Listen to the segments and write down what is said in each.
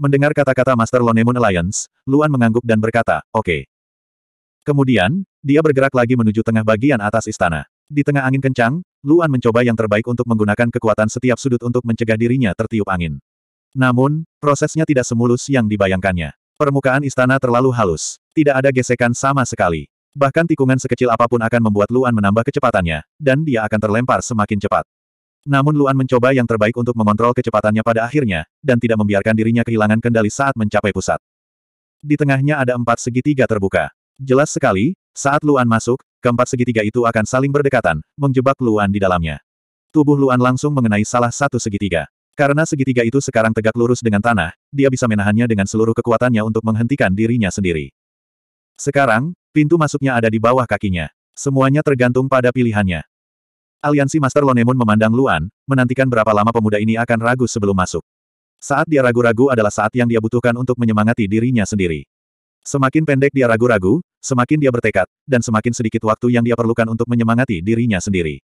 Mendengar kata-kata Master Lonemon Alliance, Luan mengangguk dan berkata, oke. Okay. Kemudian, dia bergerak lagi menuju tengah bagian atas istana. Di tengah angin kencang, Luan mencoba yang terbaik untuk menggunakan kekuatan setiap sudut untuk mencegah dirinya tertiup angin. Namun, prosesnya tidak semulus yang dibayangkannya. Permukaan istana terlalu halus. Tidak ada gesekan sama sekali. Bahkan tikungan sekecil apapun akan membuat Luan menambah kecepatannya, dan dia akan terlempar semakin cepat. Namun Luan mencoba yang terbaik untuk mengontrol kecepatannya pada akhirnya, dan tidak membiarkan dirinya kehilangan kendali saat mencapai pusat. Di tengahnya ada empat segitiga terbuka. Jelas sekali, saat Luan masuk, keempat segitiga itu akan saling berdekatan, menjebak Luan di dalamnya. Tubuh Luan langsung mengenai salah satu segitiga. Karena segitiga itu sekarang tegak lurus dengan tanah, dia bisa menahannya dengan seluruh kekuatannya untuk menghentikan dirinya sendiri. Sekarang, Pintu masuknya ada di bawah kakinya. Semuanya tergantung pada pilihannya. Aliansi Master Lonemon memandang Luan, menantikan berapa lama pemuda ini akan ragu sebelum masuk. Saat dia ragu-ragu adalah saat yang dia butuhkan untuk menyemangati dirinya sendiri. Semakin pendek dia ragu-ragu, semakin dia bertekad, dan semakin sedikit waktu yang dia perlukan untuk menyemangati dirinya sendiri.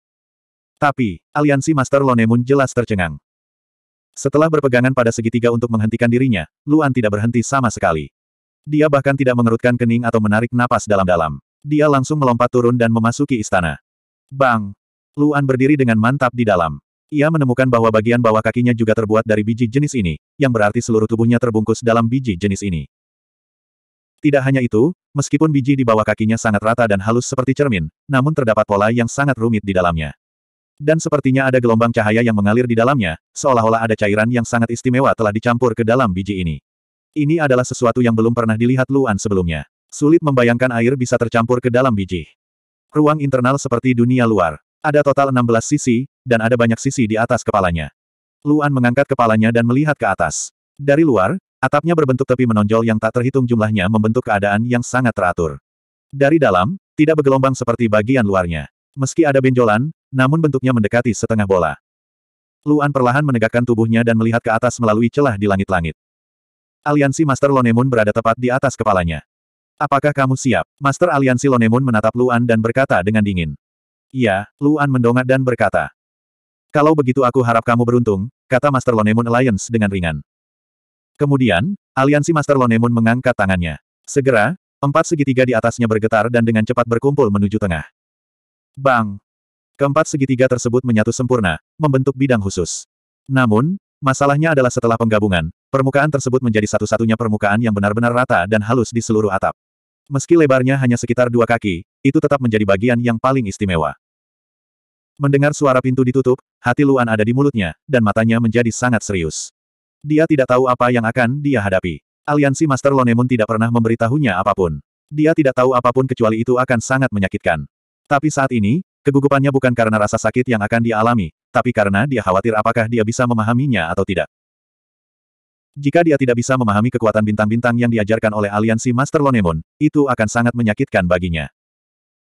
Tapi, aliansi Master Lonemon jelas tercengang. Setelah berpegangan pada segitiga untuk menghentikan dirinya, Luan tidak berhenti sama sekali. Dia bahkan tidak mengerutkan kening atau menarik napas dalam-dalam. Dia langsung melompat turun dan memasuki istana. Bang! Luan berdiri dengan mantap di dalam. Ia menemukan bahwa bagian bawah kakinya juga terbuat dari biji jenis ini, yang berarti seluruh tubuhnya terbungkus dalam biji jenis ini. Tidak hanya itu, meskipun biji di bawah kakinya sangat rata dan halus seperti cermin, namun terdapat pola yang sangat rumit di dalamnya. Dan sepertinya ada gelombang cahaya yang mengalir di dalamnya, seolah-olah ada cairan yang sangat istimewa telah dicampur ke dalam biji ini. Ini adalah sesuatu yang belum pernah dilihat Luan sebelumnya. Sulit membayangkan air bisa tercampur ke dalam biji. Ruang internal seperti dunia luar. Ada total 16 sisi, dan ada banyak sisi di atas kepalanya. Luan mengangkat kepalanya dan melihat ke atas. Dari luar, atapnya berbentuk tepi menonjol yang tak terhitung jumlahnya membentuk keadaan yang sangat teratur. Dari dalam, tidak bergelombang seperti bagian luarnya. Meski ada benjolan, namun bentuknya mendekati setengah bola. Luan perlahan menegakkan tubuhnya dan melihat ke atas melalui celah di langit-langit. Aliansi Master Lonemun berada tepat di atas kepalanya. Apakah kamu siap? Master Aliansi Lonemun menatap Luan dan berkata dengan dingin. Iya, Luan mendongak dan berkata. Kalau begitu aku harap kamu beruntung, kata Master Lonemun Alliance dengan ringan. Kemudian, Aliansi Master Lonemun mengangkat tangannya. Segera, empat segitiga di atasnya bergetar dan dengan cepat berkumpul menuju tengah. Bang! Keempat segitiga tersebut menyatu sempurna, membentuk bidang khusus. Namun, masalahnya adalah setelah penggabungan, Permukaan tersebut menjadi satu-satunya permukaan yang benar-benar rata dan halus di seluruh atap. Meski lebarnya hanya sekitar dua kaki, itu tetap menjadi bagian yang paling istimewa. Mendengar suara pintu ditutup, hati Luan ada di mulutnya, dan matanya menjadi sangat serius. Dia tidak tahu apa yang akan dia hadapi. Aliansi Master Lonemun tidak pernah memberitahunya apapun. Dia tidak tahu apapun kecuali itu akan sangat menyakitkan. Tapi saat ini, kegugupannya bukan karena rasa sakit yang akan dia alami, tapi karena dia khawatir apakah dia bisa memahaminya atau tidak. Jika dia tidak bisa memahami kekuatan bintang-bintang yang diajarkan oleh aliansi Master Lonemon, itu akan sangat menyakitkan baginya.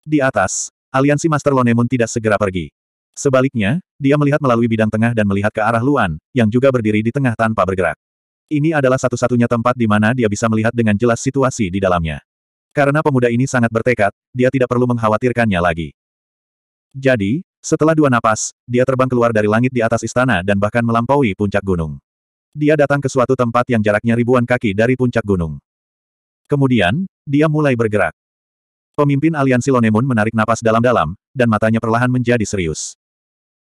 Di atas, aliansi Master Lonemon tidak segera pergi. Sebaliknya, dia melihat melalui bidang tengah dan melihat ke arah Luan, yang juga berdiri di tengah tanpa bergerak. Ini adalah satu-satunya tempat di mana dia bisa melihat dengan jelas situasi di dalamnya. Karena pemuda ini sangat bertekad, dia tidak perlu mengkhawatirkannya lagi. Jadi, setelah dua napas, dia terbang keluar dari langit di atas istana dan bahkan melampaui puncak gunung. Dia datang ke suatu tempat yang jaraknya ribuan kaki dari puncak gunung. Kemudian, dia mulai bergerak. Pemimpin aliansi Lonemun menarik napas dalam-dalam, dan matanya perlahan menjadi serius.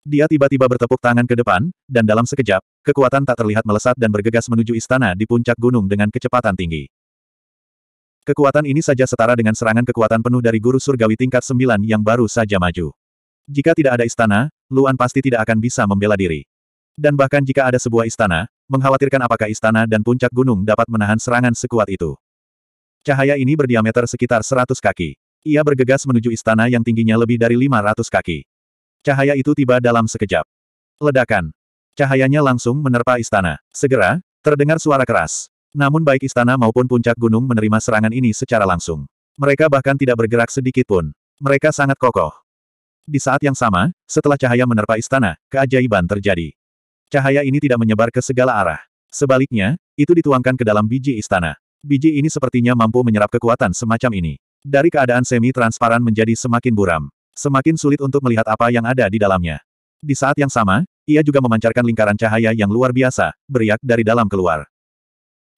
Dia tiba-tiba bertepuk tangan ke depan, dan dalam sekejap, kekuatan tak terlihat melesat dan bergegas menuju istana di puncak gunung dengan kecepatan tinggi. Kekuatan ini saja setara dengan serangan kekuatan penuh dari guru surgawi tingkat 9 yang baru saja maju. Jika tidak ada istana, Luan pasti tidak akan bisa membela diri. Dan bahkan jika ada sebuah istana, Mengkhawatirkan apakah istana dan puncak gunung dapat menahan serangan sekuat itu. Cahaya ini berdiameter sekitar 100 kaki. Ia bergegas menuju istana yang tingginya lebih dari 500 kaki. Cahaya itu tiba dalam sekejap. Ledakan. Cahayanya langsung menerpa istana. Segera, terdengar suara keras. Namun baik istana maupun puncak gunung menerima serangan ini secara langsung. Mereka bahkan tidak bergerak sedikit pun. Mereka sangat kokoh. Di saat yang sama, setelah cahaya menerpa istana, keajaiban terjadi. Cahaya ini tidak menyebar ke segala arah. Sebaliknya, itu dituangkan ke dalam biji istana. Biji ini sepertinya mampu menyerap kekuatan semacam ini. Dari keadaan semi-transparan menjadi semakin buram. Semakin sulit untuk melihat apa yang ada di dalamnya. Di saat yang sama, ia juga memancarkan lingkaran cahaya yang luar biasa, beriak dari dalam keluar.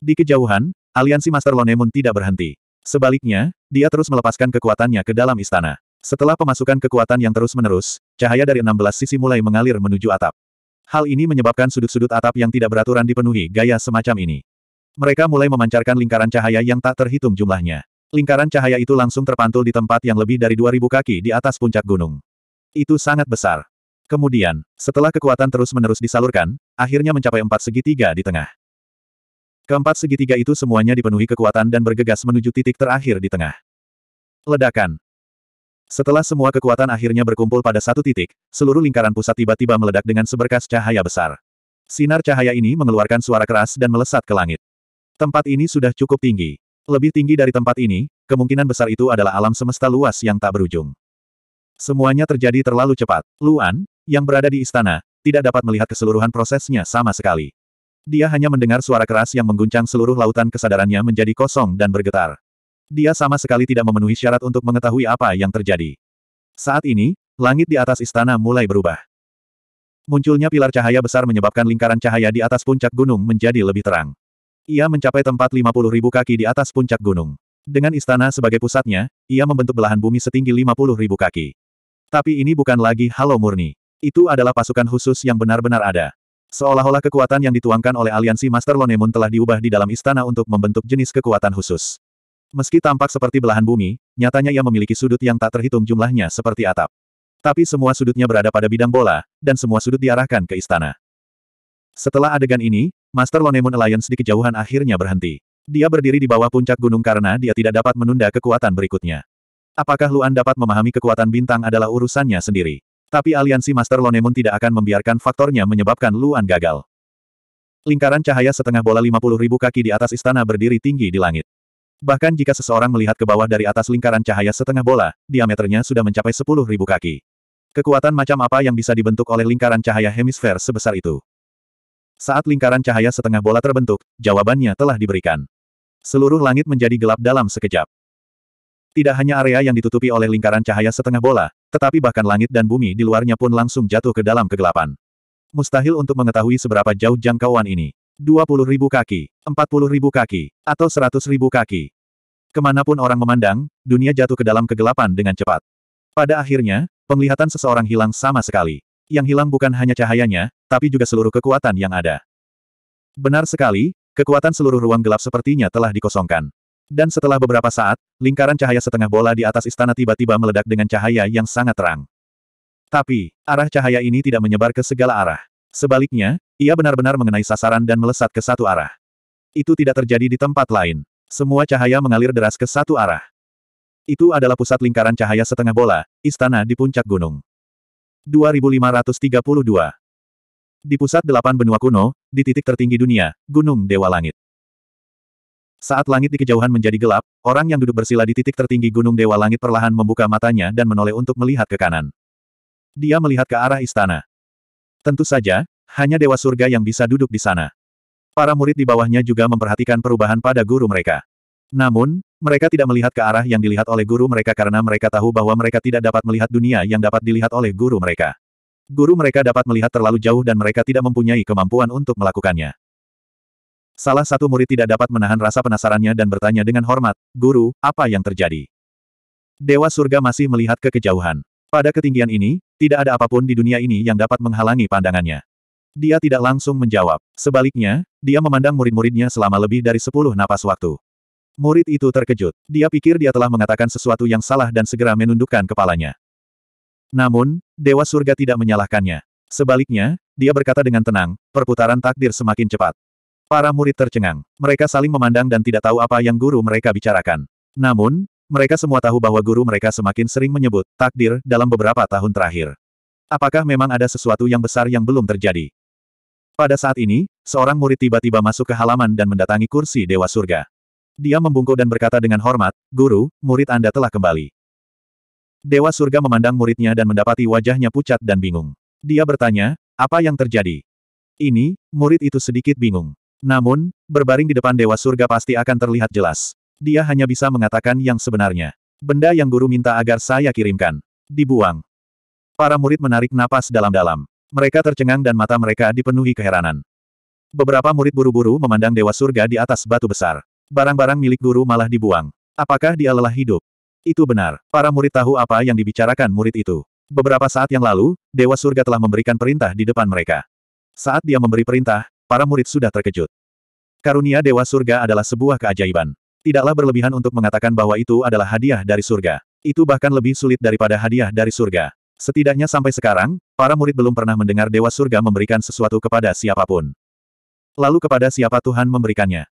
Di kejauhan, aliansi Master Lonemun tidak berhenti. Sebaliknya, dia terus melepaskan kekuatannya ke dalam istana. Setelah pemasukan kekuatan yang terus-menerus, cahaya dari 16 sisi mulai mengalir menuju atap. Hal ini menyebabkan sudut-sudut atap yang tidak beraturan dipenuhi gaya semacam ini. Mereka mulai memancarkan lingkaran cahaya yang tak terhitung jumlahnya. Lingkaran cahaya itu langsung terpantul di tempat yang lebih dari 2000 kaki di atas puncak gunung. Itu sangat besar. Kemudian, setelah kekuatan terus-menerus disalurkan, akhirnya mencapai empat segitiga di tengah. Keempat segitiga itu semuanya dipenuhi kekuatan dan bergegas menuju titik terakhir di tengah. Ledakan, setelah semua kekuatan akhirnya berkumpul pada satu titik, seluruh lingkaran pusat tiba-tiba meledak dengan seberkas cahaya besar. Sinar cahaya ini mengeluarkan suara keras dan melesat ke langit. Tempat ini sudah cukup tinggi. Lebih tinggi dari tempat ini, kemungkinan besar itu adalah alam semesta luas yang tak berujung. Semuanya terjadi terlalu cepat. Luan, yang berada di istana, tidak dapat melihat keseluruhan prosesnya sama sekali. Dia hanya mendengar suara keras yang mengguncang seluruh lautan kesadarannya menjadi kosong dan bergetar. Dia sama sekali tidak memenuhi syarat untuk mengetahui apa yang terjadi. Saat ini, langit di atas istana mulai berubah. Munculnya pilar cahaya besar menyebabkan lingkaran cahaya di atas puncak gunung menjadi lebih terang. Ia mencapai tempat 50 ribu kaki di atas puncak gunung. Dengan istana sebagai pusatnya, ia membentuk belahan bumi setinggi 50 ribu kaki. Tapi ini bukan lagi halo murni. Itu adalah pasukan khusus yang benar-benar ada. Seolah-olah kekuatan yang dituangkan oleh aliansi Master Lonemun telah diubah di dalam istana untuk membentuk jenis kekuatan khusus. Meski tampak seperti belahan bumi, nyatanya ia memiliki sudut yang tak terhitung jumlahnya seperti atap. Tapi semua sudutnya berada pada bidang bola, dan semua sudut diarahkan ke istana. Setelah adegan ini, Master Lonemon Alliance di kejauhan akhirnya berhenti. Dia berdiri di bawah puncak gunung karena dia tidak dapat menunda kekuatan berikutnya. Apakah Luan dapat memahami kekuatan bintang adalah urusannya sendiri. Tapi aliansi Master Lonemon tidak akan membiarkan faktornya menyebabkan Luan gagal. Lingkaran cahaya setengah bola 50.000 kaki di atas istana berdiri tinggi di langit. Bahkan jika seseorang melihat ke bawah dari atas lingkaran cahaya setengah bola, diameternya sudah mencapai sepuluh ribu kaki. Kekuatan macam apa yang bisa dibentuk oleh lingkaran cahaya hemisfer sebesar itu? Saat lingkaran cahaya setengah bola terbentuk, jawabannya telah diberikan. Seluruh langit menjadi gelap dalam sekejap. Tidak hanya area yang ditutupi oleh lingkaran cahaya setengah bola, tetapi bahkan langit dan bumi di luarnya pun langsung jatuh ke dalam kegelapan. Mustahil untuk mengetahui seberapa jauh jangkauan ini ribu kaki, ribu kaki, atau ribu kaki. Kemanapun orang memandang, dunia jatuh ke dalam kegelapan dengan cepat. Pada akhirnya, penglihatan seseorang hilang sama sekali. Yang hilang bukan hanya cahayanya, tapi juga seluruh kekuatan yang ada. Benar sekali, kekuatan seluruh ruang gelap sepertinya telah dikosongkan. Dan setelah beberapa saat, lingkaran cahaya setengah bola di atas istana tiba-tiba meledak dengan cahaya yang sangat terang. Tapi, arah cahaya ini tidak menyebar ke segala arah. Sebaliknya, ia benar-benar mengenai sasaran dan melesat ke satu arah. Itu tidak terjadi di tempat lain. Semua cahaya mengalir deras ke satu arah. Itu adalah pusat lingkaran cahaya setengah bola, istana di puncak gunung. 2532 Di pusat delapan benua kuno, di titik tertinggi dunia, Gunung Dewa Langit. Saat langit di kejauhan menjadi gelap, orang yang duduk bersila di titik tertinggi Gunung Dewa Langit perlahan membuka matanya dan menoleh untuk melihat ke kanan. Dia melihat ke arah istana. Tentu saja, hanya dewa surga yang bisa duduk di sana. Para murid di bawahnya juga memperhatikan perubahan pada guru mereka. Namun, mereka tidak melihat ke arah yang dilihat oleh guru mereka karena mereka tahu bahwa mereka tidak dapat melihat dunia yang dapat dilihat oleh guru mereka. Guru mereka dapat melihat terlalu jauh dan mereka tidak mempunyai kemampuan untuk melakukannya. Salah satu murid tidak dapat menahan rasa penasarannya dan bertanya dengan hormat, Guru, apa yang terjadi? Dewa surga masih melihat ke kejauhan. Pada ketinggian ini, tidak ada apapun di dunia ini yang dapat menghalangi pandangannya. Dia tidak langsung menjawab. Sebaliknya, dia memandang murid-muridnya selama lebih dari sepuluh napas waktu. Murid itu terkejut. Dia pikir dia telah mengatakan sesuatu yang salah dan segera menundukkan kepalanya. Namun, Dewa Surga tidak menyalahkannya. Sebaliknya, dia berkata dengan tenang, perputaran takdir semakin cepat. Para murid tercengang. Mereka saling memandang dan tidak tahu apa yang guru mereka bicarakan. Namun, mereka semua tahu bahwa guru mereka semakin sering menyebut takdir dalam beberapa tahun terakhir. Apakah memang ada sesuatu yang besar yang belum terjadi? Pada saat ini, seorang murid tiba-tiba masuk ke halaman dan mendatangi kursi Dewa Surga. Dia membungkuk dan berkata dengan hormat, Guru, murid Anda telah kembali. Dewa Surga memandang muridnya dan mendapati wajahnya pucat dan bingung. Dia bertanya, apa yang terjadi? Ini, murid itu sedikit bingung. Namun, berbaring di depan Dewa Surga pasti akan terlihat jelas. Dia hanya bisa mengatakan yang sebenarnya. Benda yang guru minta agar saya kirimkan. Dibuang. Para murid menarik napas dalam-dalam. Mereka tercengang dan mata mereka dipenuhi keheranan. Beberapa murid buru-buru memandang Dewa Surga di atas batu besar. Barang-barang milik guru malah dibuang. Apakah dia lelah hidup? Itu benar. Para murid tahu apa yang dibicarakan murid itu. Beberapa saat yang lalu, Dewa Surga telah memberikan perintah di depan mereka. Saat dia memberi perintah, para murid sudah terkejut. Karunia Dewa Surga adalah sebuah keajaiban. Tidaklah berlebihan untuk mengatakan bahwa itu adalah hadiah dari surga. Itu bahkan lebih sulit daripada hadiah dari surga. Setidaknya sampai sekarang, para murid belum pernah mendengar Dewa Surga memberikan sesuatu kepada siapapun. Lalu kepada siapa Tuhan memberikannya?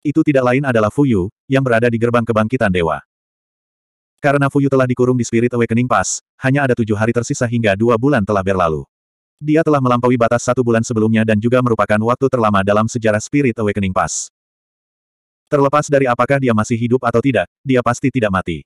Itu tidak lain adalah Fuyu, yang berada di gerbang kebangkitan Dewa. Karena Fuyu telah dikurung di Spirit Awakening Pass, hanya ada tujuh hari tersisa hingga dua bulan telah berlalu. Dia telah melampaui batas satu bulan sebelumnya dan juga merupakan waktu terlama dalam sejarah Spirit Awakening Pass. Terlepas dari apakah dia masih hidup atau tidak, dia pasti tidak mati.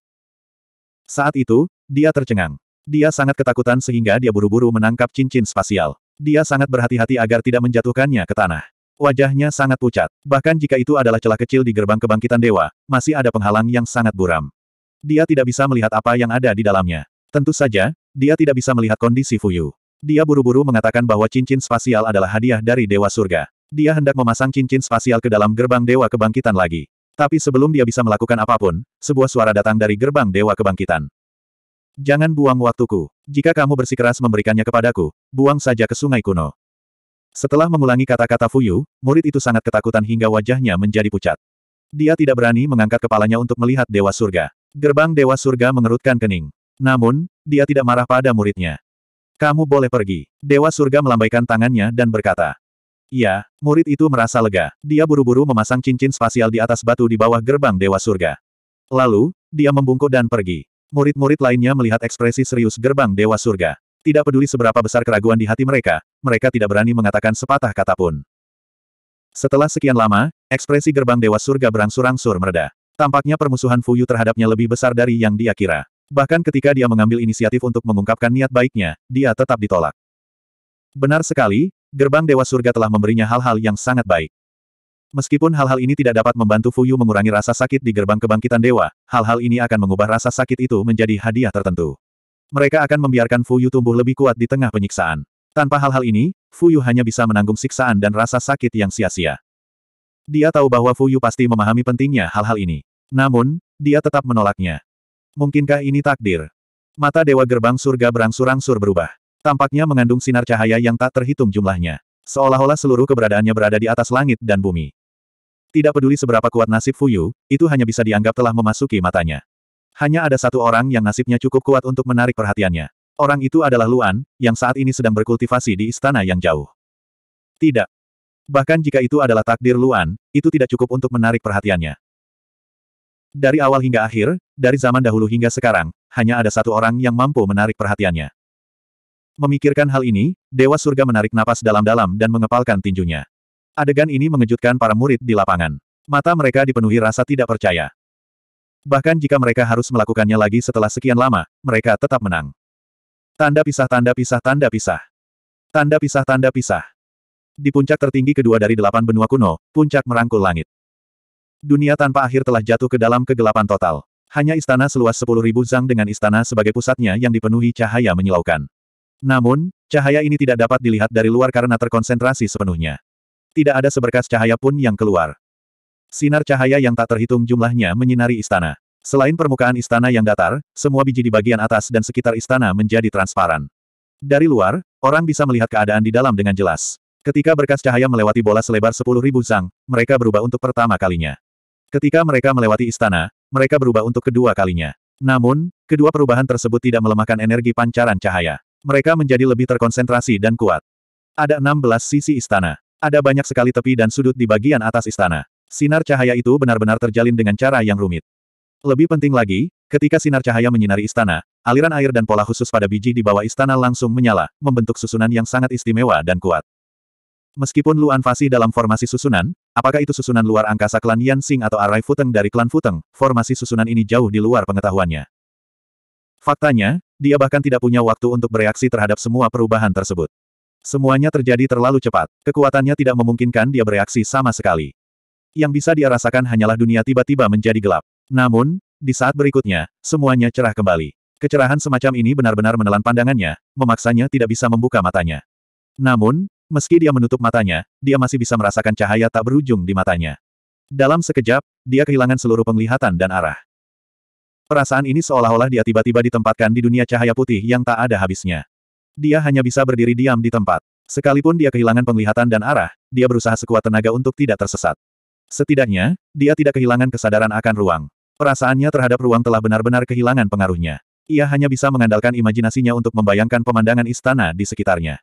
Saat itu, dia tercengang. Dia sangat ketakutan sehingga dia buru-buru menangkap cincin spasial. Dia sangat berhati-hati agar tidak menjatuhkannya ke tanah. Wajahnya sangat pucat. Bahkan jika itu adalah celah kecil di gerbang kebangkitan dewa, masih ada penghalang yang sangat buram. Dia tidak bisa melihat apa yang ada di dalamnya. Tentu saja, dia tidak bisa melihat kondisi Fuyu. Dia buru-buru mengatakan bahwa cincin spasial adalah hadiah dari Dewa Surga. Dia hendak memasang cincin spasial ke dalam gerbang Dewa Kebangkitan lagi. Tapi sebelum dia bisa melakukan apapun, sebuah suara datang dari gerbang Dewa Kebangkitan. Jangan buang waktuku. Jika kamu bersikeras memberikannya kepadaku, buang saja ke sungai kuno. Setelah mengulangi kata-kata Fuyu, murid itu sangat ketakutan hingga wajahnya menjadi pucat. Dia tidak berani mengangkat kepalanya untuk melihat Dewa Surga. Gerbang Dewa Surga mengerutkan kening. Namun, dia tidak marah pada muridnya. Kamu boleh pergi. Dewa Surga melambaikan tangannya dan berkata. Ya, murid itu merasa lega. Dia buru-buru memasang cincin spasial di atas batu di bawah gerbang Dewa Surga. Lalu, dia membungkuk dan pergi. Murid-murid lainnya melihat ekspresi serius gerbang Dewa Surga. Tidak peduli seberapa besar keraguan di hati mereka, mereka tidak berani mengatakan sepatah kata pun. Setelah sekian lama, ekspresi gerbang Dewa Surga berangsur-angsur mereda. Tampaknya permusuhan Fuyu terhadapnya lebih besar dari yang dia kira. Bahkan ketika dia mengambil inisiatif untuk mengungkapkan niat baiknya, dia tetap ditolak. Benar sekali, gerbang Dewa Surga telah memberinya hal-hal yang sangat baik. Meskipun hal-hal ini tidak dapat membantu Fuyu mengurangi rasa sakit di gerbang kebangkitan dewa, hal-hal ini akan mengubah rasa sakit itu menjadi hadiah tertentu. Mereka akan membiarkan Fuyu tumbuh lebih kuat di tengah penyiksaan. Tanpa hal-hal ini, Fuyu hanya bisa menanggung siksaan dan rasa sakit yang sia-sia. Dia tahu bahwa Fuyu pasti memahami pentingnya hal-hal ini. Namun, dia tetap menolaknya. Mungkinkah ini takdir? Mata Dewa Gerbang Surga berangsur-angsur berubah. Tampaknya mengandung sinar cahaya yang tak terhitung jumlahnya. Seolah-olah seluruh keberadaannya berada di atas langit dan bumi. Tidak peduli seberapa kuat nasib Fuyu, itu hanya bisa dianggap telah memasuki matanya. Hanya ada satu orang yang nasibnya cukup kuat untuk menarik perhatiannya. Orang itu adalah Luan, yang saat ini sedang berkultivasi di istana yang jauh. Tidak. Bahkan jika itu adalah takdir Luan, itu tidak cukup untuk menarik perhatiannya. Dari awal hingga akhir, dari zaman dahulu hingga sekarang, hanya ada satu orang yang mampu menarik perhatiannya. Memikirkan hal ini, Dewa Surga menarik napas dalam-dalam dan mengepalkan tinjunya. Adegan ini mengejutkan para murid di lapangan. Mata mereka dipenuhi rasa tidak percaya. Bahkan jika mereka harus melakukannya lagi setelah sekian lama, mereka tetap menang. Tanda pisah tanda pisah tanda pisah. Tanda pisah tanda pisah. Di puncak tertinggi kedua dari delapan benua kuno, puncak merangkul langit. Dunia tanpa akhir telah jatuh ke dalam kegelapan total. Hanya istana seluas sepuluh ribu zang dengan istana sebagai pusatnya yang dipenuhi cahaya menyilaukan. Namun, cahaya ini tidak dapat dilihat dari luar karena terkonsentrasi sepenuhnya. Tidak ada seberkas cahaya pun yang keluar. Sinar cahaya yang tak terhitung jumlahnya menyinari istana. Selain permukaan istana yang datar, semua biji di bagian atas dan sekitar istana menjadi transparan. Dari luar, orang bisa melihat keadaan di dalam dengan jelas. Ketika berkas cahaya melewati bola selebar 10.000 zang, mereka berubah untuk pertama kalinya. Ketika mereka melewati istana, mereka berubah untuk kedua kalinya. Namun, kedua perubahan tersebut tidak melemahkan energi pancaran cahaya. Mereka menjadi lebih terkonsentrasi dan kuat. Ada 16 sisi istana. Ada banyak sekali tepi dan sudut di bagian atas istana. Sinar cahaya itu benar-benar terjalin dengan cara yang rumit. Lebih penting lagi, ketika sinar cahaya menyinari istana, aliran air dan pola khusus pada biji di bawah istana langsung menyala, membentuk susunan yang sangat istimewa dan kuat. Meskipun Luan Fasi dalam formasi susunan, apakah itu susunan luar angkasa klan Yan Xing atau Arai Futeng dari klan Futeng, formasi susunan ini jauh di luar pengetahuannya. Faktanya, dia bahkan tidak punya waktu untuk bereaksi terhadap semua perubahan tersebut. Semuanya terjadi terlalu cepat, kekuatannya tidak memungkinkan dia bereaksi sama sekali. Yang bisa dia rasakan hanyalah dunia tiba-tiba menjadi gelap. Namun, di saat berikutnya, semuanya cerah kembali. Kecerahan semacam ini benar-benar menelan pandangannya, memaksanya tidak bisa membuka matanya. Namun, meski dia menutup matanya, dia masih bisa merasakan cahaya tak berujung di matanya. Dalam sekejap, dia kehilangan seluruh penglihatan dan arah. Perasaan ini seolah-olah dia tiba-tiba ditempatkan di dunia cahaya putih yang tak ada habisnya. Dia hanya bisa berdiri diam di tempat. Sekalipun dia kehilangan penglihatan dan arah, dia berusaha sekuat tenaga untuk tidak tersesat. Setidaknya, dia tidak kehilangan kesadaran akan ruang. Perasaannya terhadap ruang telah benar-benar kehilangan pengaruhnya. Ia hanya bisa mengandalkan imajinasinya untuk membayangkan pemandangan istana di sekitarnya.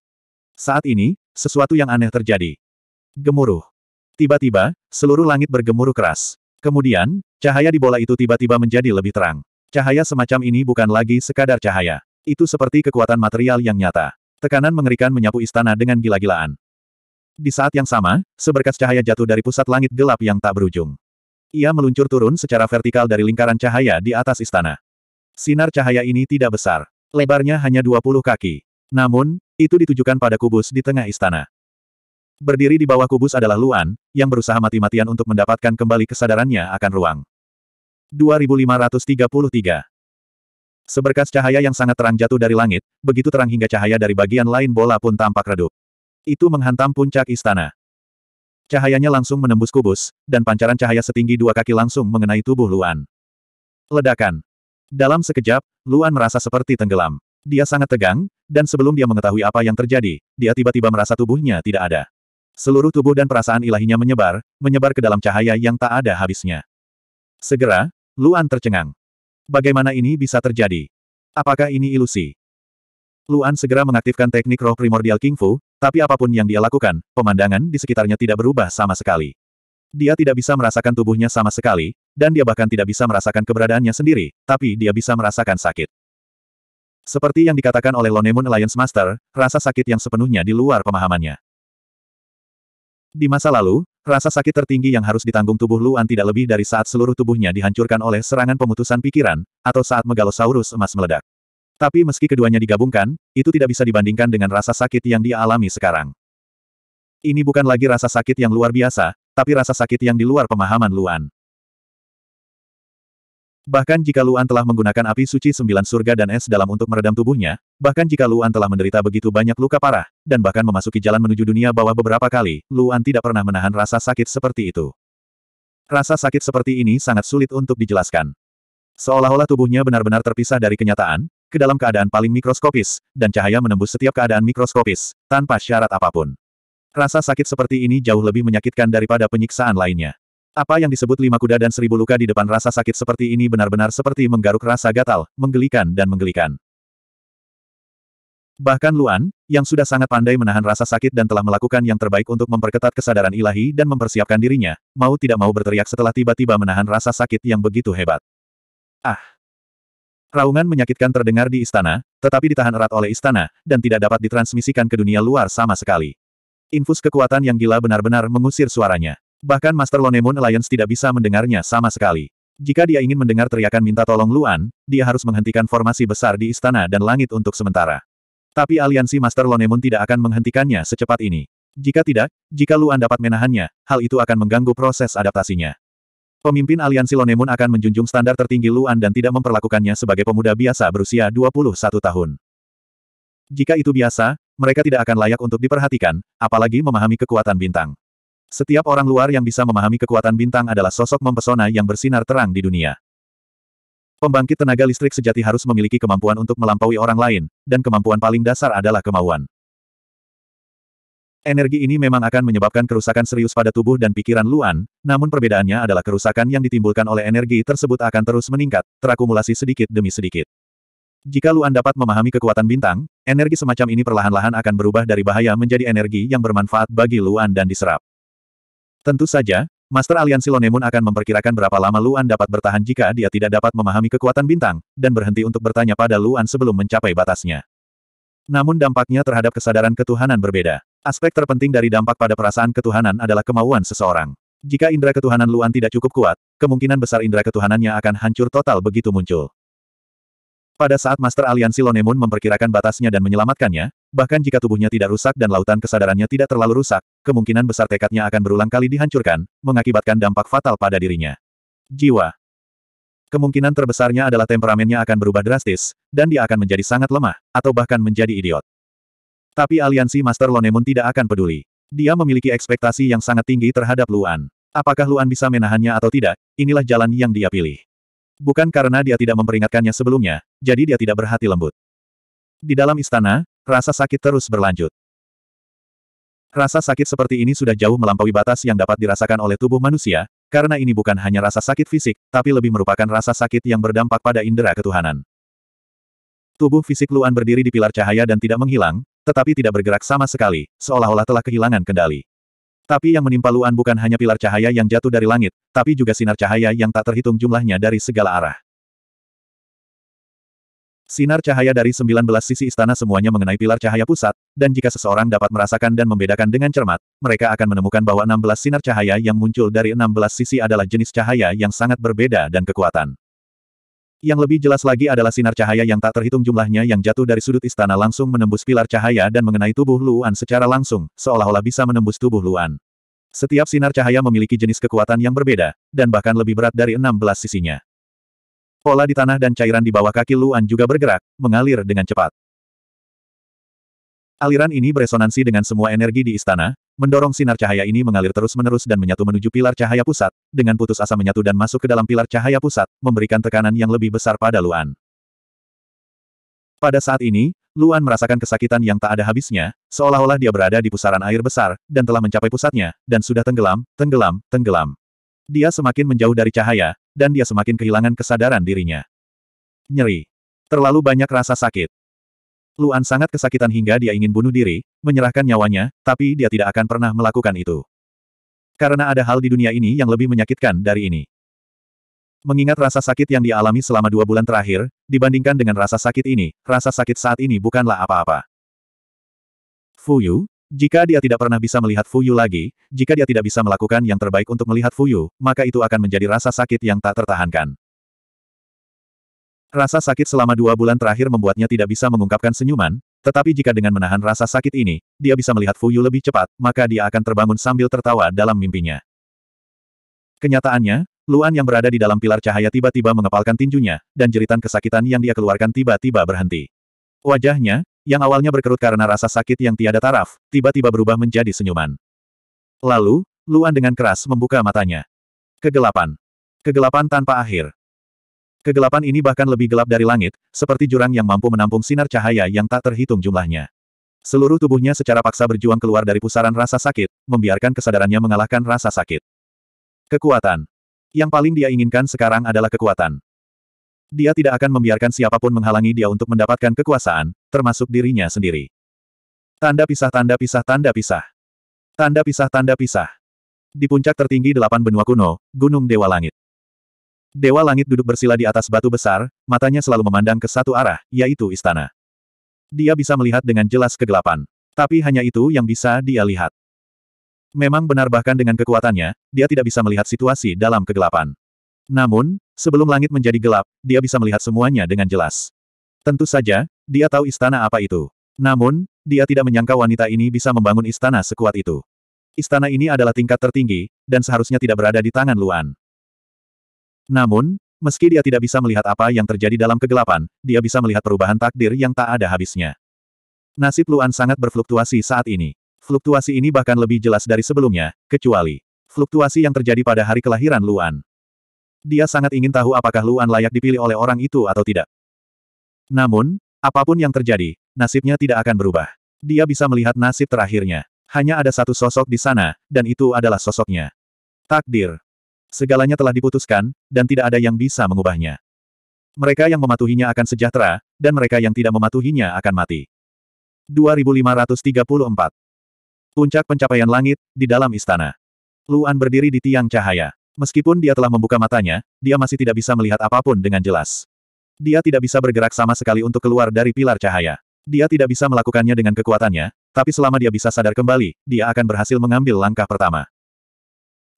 Saat ini, sesuatu yang aneh terjadi. Gemuruh. Tiba-tiba, seluruh langit bergemuruh keras. Kemudian, cahaya di bola itu tiba-tiba menjadi lebih terang. Cahaya semacam ini bukan lagi sekadar cahaya. Itu seperti kekuatan material yang nyata. Tekanan mengerikan menyapu istana dengan gila-gilaan. Di saat yang sama, seberkas cahaya jatuh dari pusat langit gelap yang tak berujung. Ia meluncur turun secara vertikal dari lingkaran cahaya di atas istana. Sinar cahaya ini tidak besar. Lebarnya hanya 20 kaki. Namun, itu ditujukan pada kubus di tengah istana. Berdiri di bawah kubus adalah Luan, yang berusaha mati-matian untuk mendapatkan kembali kesadarannya akan ruang. 2533 Seberkas cahaya yang sangat terang jatuh dari langit, begitu terang hingga cahaya dari bagian lain bola pun tampak redup. Itu menghantam puncak istana. Cahayanya langsung menembus kubus, dan pancaran cahaya setinggi dua kaki langsung mengenai tubuh Luan. Ledakan. Dalam sekejap, Luan merasa seperti tenggelam. Dia sangat tegang, dan sebelum dia mengetahui apa yang terjadi, dia tiba-tiba merasa tubuhnya tidak ada. Seluruh tubuh dan perasaan ilahinya menyebar, menyebar ke dalam cahaya yang tak ada habisnya. Segera, Luan tercengang. Bagaimana ini bisa terjadi? Apakah ini ilusi? Luan segera mengaktifkan teknik roh primordial King Fu, tapi apapun yang dia lakukan, pemandangan di sekitarnya tidak berubah sama sekali. Dia tidak bisa merasakan tubuhnya sama sekali, dan dia bahkan tidak bisa merasakan keberadaannya sendiri, tapi dia bisa merasakan sakit. Seperti yang dikatakan oleh Lonemon Alliance Master, rasa sakit yang sepenuhnya di luar pemahamannya. Di masa lalu, Rasa sakit tertinggi yang harus ditanggung tubuh Luan tidak lebih dari saat seluruh tubuhnya dihancurkan oleh serangan pemutusan pikiran, atau saat megalosaurus emas meledak. Tapi meski keduanya digabungkan, itu tidak bisa dibandingkan dengan rasa sakit yang dia alami sekarang. Ini bukan lagi rasa sakit yang luar biasa, tapi rasa sakit yang di luar pemahaman Luan. Bahkan jika Luan telah menggunakan api suci sembilan surga dan es dalam untuk meredam tubuhnya, bahkan jika Luan telah menderita begitu banyak luka parah, dan bahkan memasuki jalan menuju dunia bawah beberapa kali, Luan tidak pernah menahan rasa sakit seperti itu. Rasa sakit seperti ini sangat sulit untuk dijelaskan. Seolah-olah tubuhnya benar-benar terpisah dari kenyataan, ke dalam keadaan paling mikroskopis, dan cahaya menembus setiap keadaan mikroskopis, tanpa syarat apapun. Rasa sakit seperti ini jauh lebih menyakitkan daripada penyiksaan lainnya. Apa yang disebut lima kuda dan seribu luka di depan rasa sakit seperti ini benar-benar seperti menggaruk rasa gatal, menggelikan dan menggelikan. Bahkan Luan, yang sudah sangat pandai menahan rasa sakit dan telah melakukan yang terbaik untuk memperketat kesadaran ilahi dan mempersiapkan dirinya, mau tidak mau berteriak setelah tiba-tiba menahan rasa sakit yang begitu hebat. Ah! Raungan menyakitkan terdengar di istana, tetapi ditahan erat oleh istana, dan tidak dapat ditransmisikan ke dunia luar sama sekali. Infus kekuatan yang gila benar-benar mengusir suaranya. Bahkan Master Lonemon Alliance tidak bisa mendengarnya sama sekali. Jika dia ingin mendengar teriakan minta tolong Luan, dia harus menghentikan formasi besar di istana dan langit untuk sementara. Tapi aliansi Master Lonemon tidak akan menghentikannya secepat ini. Jika tidak, jika Luan dapat menahannya, hal itu akan mengganggu proses adaptasinya. Pemimpin aliansi Lonemon akan menjunjung standar tertinggi Luan dan tidak memperlakukannya sebagai pemuda biasa berusia 21 tahun. Jika itu biasa, mereka tidak akan layak untuk diperhatikan, apalagi memahami kekuatan bintang. Setiap orang luar yang bisa memahami kekuatan bintang adalah sosok mempesona yang bersinar terang di dunia. Pembangkit tenaga listrik sejati harus memiliki kemampuan untuk melampaui orang lain, dan kemampuan paling dasar adalah kemauan. Energi ini memang akan menyebabkan kerusakan serius pada tubuh dan pikiran Luan, namun perbedaannya adalah kerusakan yang ditimbulkan oleh energi tersebut akan terus meningkat, terakumulasi sedikit demi sedikit. Jika Luan dapat memahami kekuatan bintang, energi semacam ini perlahan-lahan akan berubah dari bahaya menjadi energi yang bermanfaat bagi Luan dan diserap. Tentu saja, Master Aliansi Lonemun akan memperkirakan berapa lama Luan dapat bertahan jika dia tidak dapat memahami kekuatan bintang, dan berhenti untuk bertanya pada Luan sebelum mencapai batasnya. Namun dampaknya terhadap kesadaran ketuhanan berbeda. Aspek terpenting dari dampak pada perasaan ketuhanan adalah kemauan seseorang. Jika indera ketuhanan Luan tidak cukup kuat, kemungkinan besar indera ketuhanannya akan hancur total begitu muncul. Pada saat Master Aliansi Lonemon memperkirakan batasnya dan menyelamatkannya, bahkan jika tubuhnya tidak rusak dan lautan kesadarannya tidak terlalu rusak, kemungkinan besar tekadnya akan berulang kali dihancurkan, mengakibatkan dampak fatal pada dirinya. Jiwa Kemungkinan terbesarnya adalah temperamennya akan berubah drastis, dan dia akan menjadi sangat lemah, atau bahkan menjadi idiot. Tapi aliansi Master Lonemon tidak akan peduli. Dia memiliki ekspektasi yang sangat tinggi terhadap Luan. Apakah Luan bisa menahannya atau tidak, inilah jalan yang dia pilih. Bukan karena dia tidak memperingatkannya sebelumnya, jadi dia tidak berhati lembut. Di dalam istana, rasa sakit terus berlanjut. Rasa sakit seperti ini sudah jauh melampaui batas yang dapat dirasakan oleh tubuh manusia, karena ini bukan hanya rasa sakit fisik, tapi lebih merupakan rasa sakit yang berdampak pada indera ketuhanan. Tubuh fisik Luan berdiri di pilar cahaya dan tidak menghilang, tetapi tidak bergerak sama sekali, seolah-olah telah kehilangan kendali. Tapi yang menimpa Luan bukan hanya pilar cahaya yang jatuh dari langit, tapi juga sinar cahaya yang tak terhitung jumlahnya dari segala arah. Sinar cahaya dari 19 sisi istana semuanya mengenai pilar cahaya pusat, dan jika seseorang dapat merasakan dan membedakan dengan cermat, mereka akan menemukan bahwa 16 sinar cahaya yang muncul dari 16 sisi adalah jenis cahaya yang sangat berbeda dan kekuatan. Yang lebih jelas lagi adalah sinar cahaya yang tak terhitung jumlahnya yang jatuh dari sudut istana langsung menembus pilar cahaya dan mengenai tubuh Luan secara langsung, seolah-olah bisa menembus tubuh Luan. Setiap sinar cahaya memiliki jenis kekuatan yang berbeda, dan bahkan lebih berat dari 16 sisinya. Pola di tanah dan cairan di bawah kaki Luan juga bergerak, mengalir dengan cepat. Aliran ini beresonansi dengan semua energi di istana, Mendorong sinar cahaya ini mengalir terus-menerus dan menyatu menuju pilar cahaya pusat, dengan putus asa menyatu dan masuk ke dalam pilar cahaya pusat, memberikan tekanan yang lebih besar pada Luan. Pada saat ini, Luan merasakan kesakitan yang tak ada habisnya, seolah-olah dia berada di pusaran air besar, dan telah mencapai pusatnya, dan sudah tenggelam, tenggelam, tenggelam. Dia semakin menjauh dari cahaya, dan dia semakin kehilangan kesadaran dirinya. Nyeri. Terlalu banyak rasa sakit. Luan sangat kesakitan hingga dia ingin bunuh diri, menyerahkan nyawanya, tapi dia tidak akan pernah melakukan itu. Karena ada hal di dunia ini yang lebih menyakitkan dari ini. Mengingat rasa sakit yang dialami selama dua bulan terakhir, dibandingkan dengan rasa sakit ini, rasa sakit saat ini bukanlah apa-apa. Fuyu, jika dia tidak pernah bisa melihat Fuyu lagi, jika dia tidak bisa melakukan yang terbaik untuk melihat Fuyu, maka itu akan menjadi rasa sakit yang tak tertahankan. Rasa sakit selama dua bulan terakhir membuatnya tidak bisa mengungkapkan senyuman, tetapi jika dengan menahan rasa sakit ini, dia bisa melihat Fuyu lebih cepat, maka dia akan terbangun sambil tertawa dalam mimpinya. Kenyataannya, Luan yang berada di dalam pilar cahaya tiba-tiba mengepalkan tinjunya, dan jeritan kesakitan yang dia keluarkan tiba-tiba berhenti. Wajahnya, yang awalnya berkerut karena rasa sakit yang tiada taraf, tiba-tiba berubah menjadi senyuman. Lalu, Luan dengan keras membuka matanya. Kegelapan. Kegelapan tanpa akhir. Kegelapan ini bahkan lebih gelap dari langit, seperti jurang yang mampu menampung sinar cahaya yang tak terhitung jumlahnya. Seluruh tubuhnya secara paksa berjuang keluar dari pusaran rasa sakit, membiarkan kesadarannya mengalahkan rasa sakit. Kekuatan. Yang paling dia inginkan sekarang adalah kekuatan. Dia tidak akan membiarkan siapapun menghalangi dia untuk mendapatkan kekuasaan, termasuk dirinya sendiri. Tanda pisah tanda pisah tanda pisah. Tanda pisah tanda pisah. Di puncak tertinggi delapan benua kuno, Gunung Dewa Langit. Dewa Langit duduk bersila di atas batu besar, matanya selalu memandang ke satu arah, yaitu istana. Dia bisa melihat dengan jelas kegelapan. Tapi hanya itu yang bisa dia lihat. Memang benar bahkan dengan kekuatannya, dia tidak bisa melihat situasi dalam kegelapan. Namun, sebelum langit menjadi gelap, dia bisa melihat semuanya dengan jelas. Tentu saja, dia tahu istana apa itu. Namun, dia tidak menyangka wanita ini bisa membangun istana sekuat itu. Istana ini adalah tingkat tertinggi, dan seharusnya tidak berada di tangan Luan. Namun, meski dia tidak bisa melihat apa yang terjadi dalam kegelapan, dia bisa melihat perubahan takdir yang tak ada habisnya. Nasib Luan sangat berfluktuasi saat ini. Fluktuasi ini bahkan lebih jelas dari sebelumnya, kecuali fluktuasi yang terjadi pada hari kelahiran Luan. Dia sangat ingin tahu apakah Luan layak dipilih oleh orang itu atau tidak. Namun, apapun yang terjadi, nasibnya tidak akan berubah. Dia bisa melihat nasib terakhirnya. Hanya ada satu sosok di sana, dan itu adalah sosoknya. Takdir. Segalanya telah diputuskan, dan tidak ada yang bisa mengubahnya. Mereka yang mematuhinya akan sejahtera, dan mereka yang tidak mematuhinya akan mati. 2534 Puncak pencapaian langit, di dalam istana. Luan berdiri di tiang cahaya. Meskipun dia telah membuka matanya, dia masih tidak bisa melihat apapun dengan jelas. Dia tidak bisa bergerak sama sekali untuk keluar dari pilar cahaya. Dia tidak bisa melakukannya dengan kekuatannya, tapi selama dia bisa sadar kembali, dia akan berhasil mengambil langkah pertama.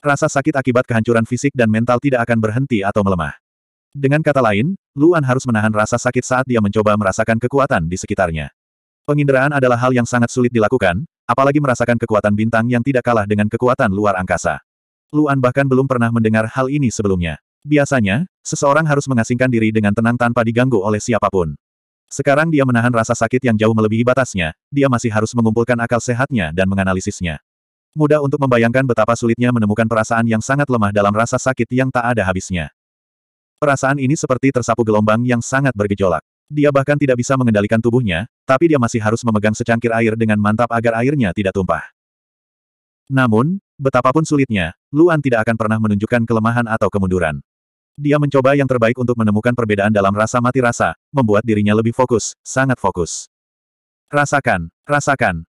Rasa sakit akibat kehancuran fisik dan mental tidak akan berhenti atau melemah. Dengan kata lain, Luan harus menahan rasa sakit saat dia mencoba merasakan kekuatan di sekitarnya. Penginderaan adalah hal yang sangat sulit dilakukan, apalagi merasakan kekuatan bintang yang tidak kalah dengan kekuatan luar angkasa. Luan bahkan belum pernah mendengar hal ini sebelumnya. Biasanya, seseorang harus mengasingkan diri dengan tenang tanpa diganggu oleh siapapun. Sekarang dia menahan rasa sakit yang jauh melebihi batasnya, dia masih harus mengumpulkan akal sehatnya dan menganalisisnya. Mudah untuk membayangkan betapa sulitnya menemukan perasaan yang sangat lemah dalam rasa sakit yang tak ada habisnya. Perasaan ini seperti tersapu gelombang yang sangat bergejolak. Dia bahkan tidak bisa mengendalikan tubuhnya, tapi dia masih harus memegang secangkir air dengan mantap agar airnya tidak tumpah. Namun, betapapun sulitnya, Luan tidak akan pernah menunjukkan kelemahan atau kemunduran. Dia mencoba yang terbaik untuk menemukan perbedaan dalam rasa mati rasa, membuat dirinya lebih fokus, sangat fokus. Rasakan, rasakan,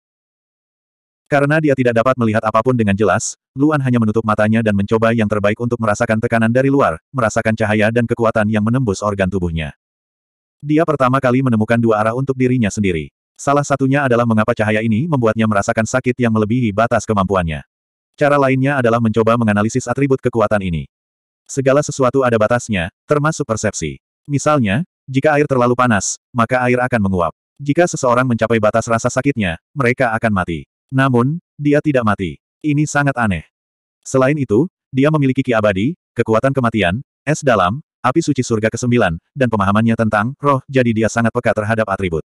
karena dia tidak dapat melihat apapun dengan jelas, Luan hanya menutup matanya dan mencoba yang terbaik untuk merasakan tekanan dari luar, merasakan cahaya dan kekuatan yang menembus organ tubuhnya. Dia pertama kali menemukan dua arah untuk dirinya sendiri. Salah satunya adalah mengapa cahaya ini membuatnya merasakan sakit yang melebihi batas kemampuannya. Cara lainnya adalah mencoba menganalisis atribut kekuatan ini. Segala sesuatu ada batasnya, termasuk persepsi. Misalnya, jika air terlalu panas, maka air akan menguap. Jika seseorang mencapai batas rasa sakitnya, mereka akan mati. Namun, dia tidak mati. Ini sangat aneh. Selain itu, dia memiliki ki abadi, kekuatan kematian, es dalam, api suci surga ke-9, dan pemahamannya tentang roh, jadi dia sangat peka terhadap atribut.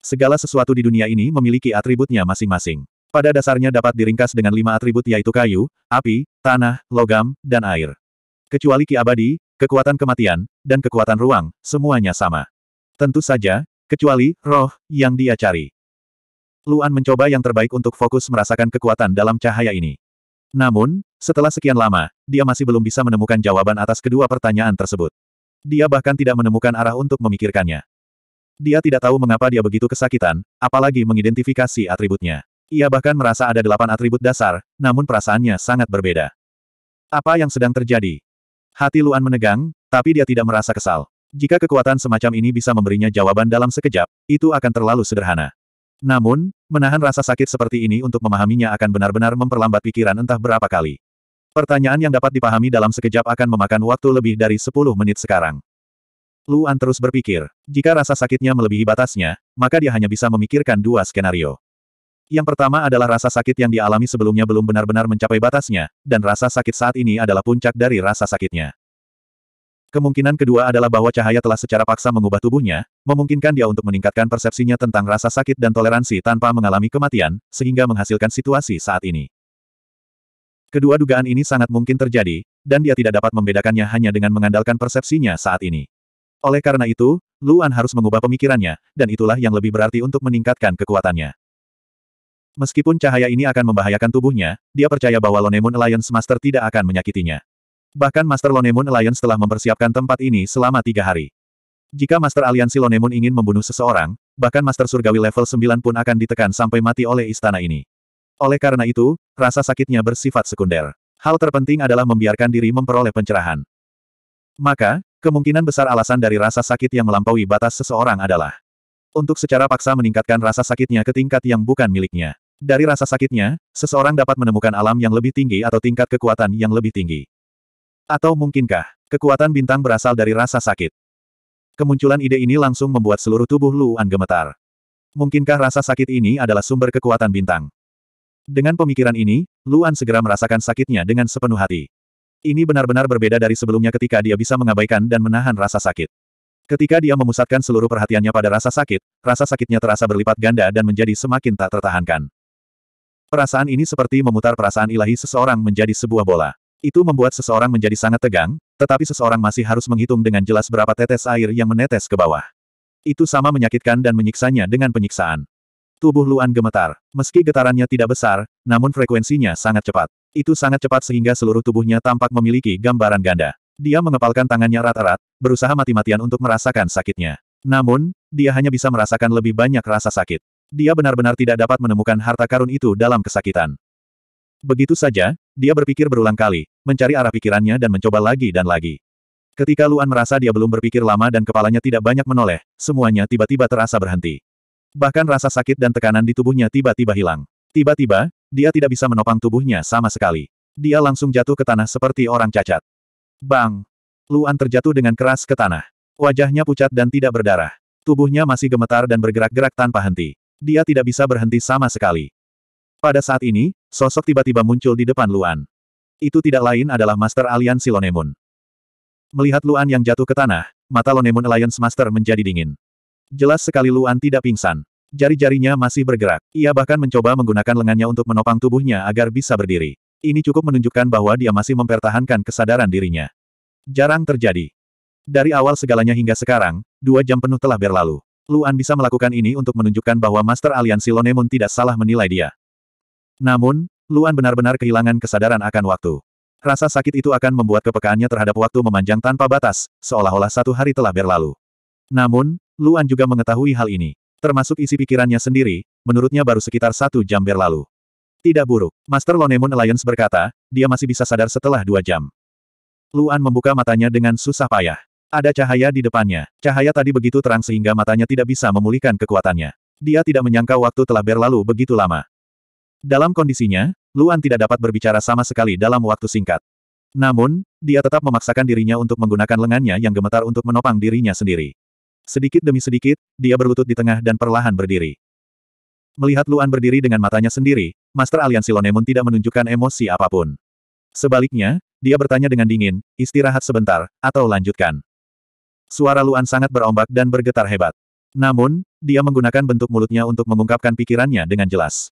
Segala sesuatu di dunia ini memiliki atributnya masing-masing. Pada dasarnya dapat diringkas dengan lima atribut yaitu kayu, api, tanah, logam, dan air. Kecuali ki abadi, kekuatan kematian, dan kekuatan ruang, semuanya sama. Tentu saja, kecuali roh yang dia cari. Luan mencoba yang terbaik untuk fokus merasakan kekuatan dalam cahaya ini. Namun, setelah sekian lama, dia masih belum bisa menemukan jawaban atas kedua pertanyaan tersebut. Dia bahkan tidak menemukan arah untuk memikirkannya. Dia tidak tahu mengapa dia begitu kesakitan, apalagi mengidentifikasi atributnya. Ia bahkan merasa ada delapan atribut dasar, namun perasaannya sangat berbeda. Apa yang sedang terjadi? Hati Luan menegang, tapi dia tidak merasa kesal. Jika kekuatan semacam ini bisa memberinya jawaban dalam sekejap, itu akan terlalu sederhana. Namun, menahan rasa sakit seperti ini untuk memahaminya akan benar-benar memperlambat pikiran entah berapa kali. Pertanyaan yang dapat dipahami dalam sekejap akan memakan waktu lebih dari 10 menit sekarang. Luan terus berpikir, jika rasa sakitnya melebihi batasnya, maka dia hanya bisa memikirkan dua skenario. Yang pertama adalah rasa sakit yang dialami sebelumnya belum benar-benar mencapai batasnya, dan rasa sakit saat ini adalah puncak dari rasa sakitnya. Kemungkinan kedua adalah bahwa cahaya telah secara paksa mengubah tubuhnya, memungkinkan dia untuk meningkatkan persepsinya tentang rasa sakit dan toleransi tanpa mengalami kematian, sehingga menghasilkan situasi saat ini. Kedua dugaan ini sangat mungkin terjadi, dan dia tidak dapat membedakannya hanya dengan mengandalkan persepsinya saat ini. Oleh karena itu, Luan harus mengubah pemikirannya, dan itulah yang lebih berarti untuk meningkatkan kekuatannya. Meskipun cahaya ini akan membahayakan tubuhnya, dia percaya bahwa Lonemon Alliance Master tidak akan menyakitinya. Bahkan Master Lonemun Alliance telah mempersiapkan tempat ini selama tiga hari. Jika Master Aliansi Lonemun ingin membunuh seseorang, bahkan Master Surgawi level 9 pun akan ditekan sampai mati oleh istana ini. Oleh karena itu, rasa sakitnya bersifat sekunder. Hal terpenting adalah membiarkan diri memperoleh pencerahan. Maka, kemungkinan besar alasan dari rasa sakit yang melampaui batas seseorang adalah untuk secara paksa meningkatkan rasa sakitnya ke tingkat yang bukan miliknya. Dari rasa sakitnya, seseorang dapat menemukan alam yang lebih tinggi atau tingkat kekuatan yang lebih tinggi. Atau mungkinkah, kekuatan bintang berasal dari rasa sakit? Kemunculan ide ini langsung membuat seluruh tubuh Luan gemetar. Mungkinkah rasa sakit ini adalah sumber kekuatan bintang? Dengan pemikiran ini, Luan segera merasakan sakitnya dengan sepenuh hati. Ini benar-benar berbeda dari sebelumnya ketika dia bisa mengabaikan dan menahan rasa sakit. Ketika dia memusatkan seluruh perhatiannya pada rasa sakit, rasa sakitnya terasa berlipat ganda dan menjadi semakin tak tertahankan. Perasaan ini seperti memutar perasaan ilahi seseorang menjadi sebuah bola. Itu membuat seseorang menjadi sangat tegang, tetapi seseorang masih harus menghitung dengan jelas berapa tetes air yang menetes ke bawah. Itu sama menyakitkan dan menyiksanya dengan penyiksaan. Tubuh Luan gemetar. Meski getarannya tidak besar, namun frekuensinya sangat cepat. Itu sangat cepat sehingga seluruh tubuhnya tampak memiliki gambaran ganda. Dia mengepalkan tangannya rata rat berusaha mati-matian untuk merasakan sakitnya. Namun, dia hanya bisa merasakan lebih banyak rasa sakit. Dia benar-benar tidak dapat menemukan harta karun itu dalam kesakitan. Begitu saja, dia berpikir berulang kali, mencari arah pikirannya dan mencoba lagi dan lagi. Ketika Luan merasa dia belum berpikir lama dan kepalanya tidak banyak menoleh, semuanya tiba-tiba terasa berhenti. Bahkan rasa sakit dan tekanan di tubuhnya tiba-tiba hilang. Tiba-tiba, dia tidak bisa menopang tubuhnya sama sekali. Dia langsung jatuh ke tanah seperti orang cacat. Bang! Luan terjatuh dengan keras ke tanah. Wajahnya pucat dan tidak berdarah. Tubuhnya masih gemetar dan bergerak-gerak tanpa henti. Dia tidak bisa berhenti sama sekali. Pada saat ini, sosok tiba-tiba muncul di depan Luan. Itu tidak lain adalah Master Aliansi Lonemun. Melihat Luan yang jatuh ke tanah, mata Lonemun Alliance Master menjadi dingin. Jelas sekali Luan tidak pingsan. Jari-jarinya masih bergerak. Ia bahkan mencoba menggunakan lengannya untuk menopang tubuhnya agar bisa berdiri. Ini cukup menunjukkan bahwa dia masih mempertahankan kesadaran dirinya. Jarang terjadi. Dari awal segalanya hingga sekarang, dua jam penuh telah berlalu. Luan bisa melakukan ini untuk menunjukkan bahwa Master Aliansi Lonemun tidak salah menilai dia. Namun, Luan benar-benar kehilangan kesadaran akan waktu. Rasa sakit itu akan membuat kepekaannya terhadap waktu memanjang tanpa batas, seolah-olah satu hari telah berlalu. Namun, Luan juga mengetahui hal ini. Termasuk isi pikirannya sendiri, menurutnya baru sekitar satu jam berlalu. Tidak buruk, Master Lonemon Alliance berkata, dia masih bisa sadar setelah dua jam. Luan membuka matanya dengan susah payah. Ada cahaya di depannya. Cahaya tadi begitu terang sehingga matanya tidak bisa memulihkan kekuatannya. Dia tidak menyangka waktu telah berlalu begitu lama. Dalam kondisinya, Luan tidak dapat berbicara sama sekali dalam waktu singkat. Namun, dia tetap memaksakan dirinya untuk menggunakan lengannya yang gemetar untuk menopang dirinya sendiri. Sedikit demi sedikit, dia berlutut di tengah dan perlahan berdiri. Melihat Luan berdiri dengan matanya sendiri, Master Aliansi Lonemun tidak menunjukkan emosi apapun. Sebaliknya, dia bertanya dengan dingin, istirahat sebentar, atau lanjutkan. Suara Luan sangat berombak dan bergetar hebat. Namun, dia menggunakan bentuk mulutnya untuk mengungkapkan pikirannya dengan jelas.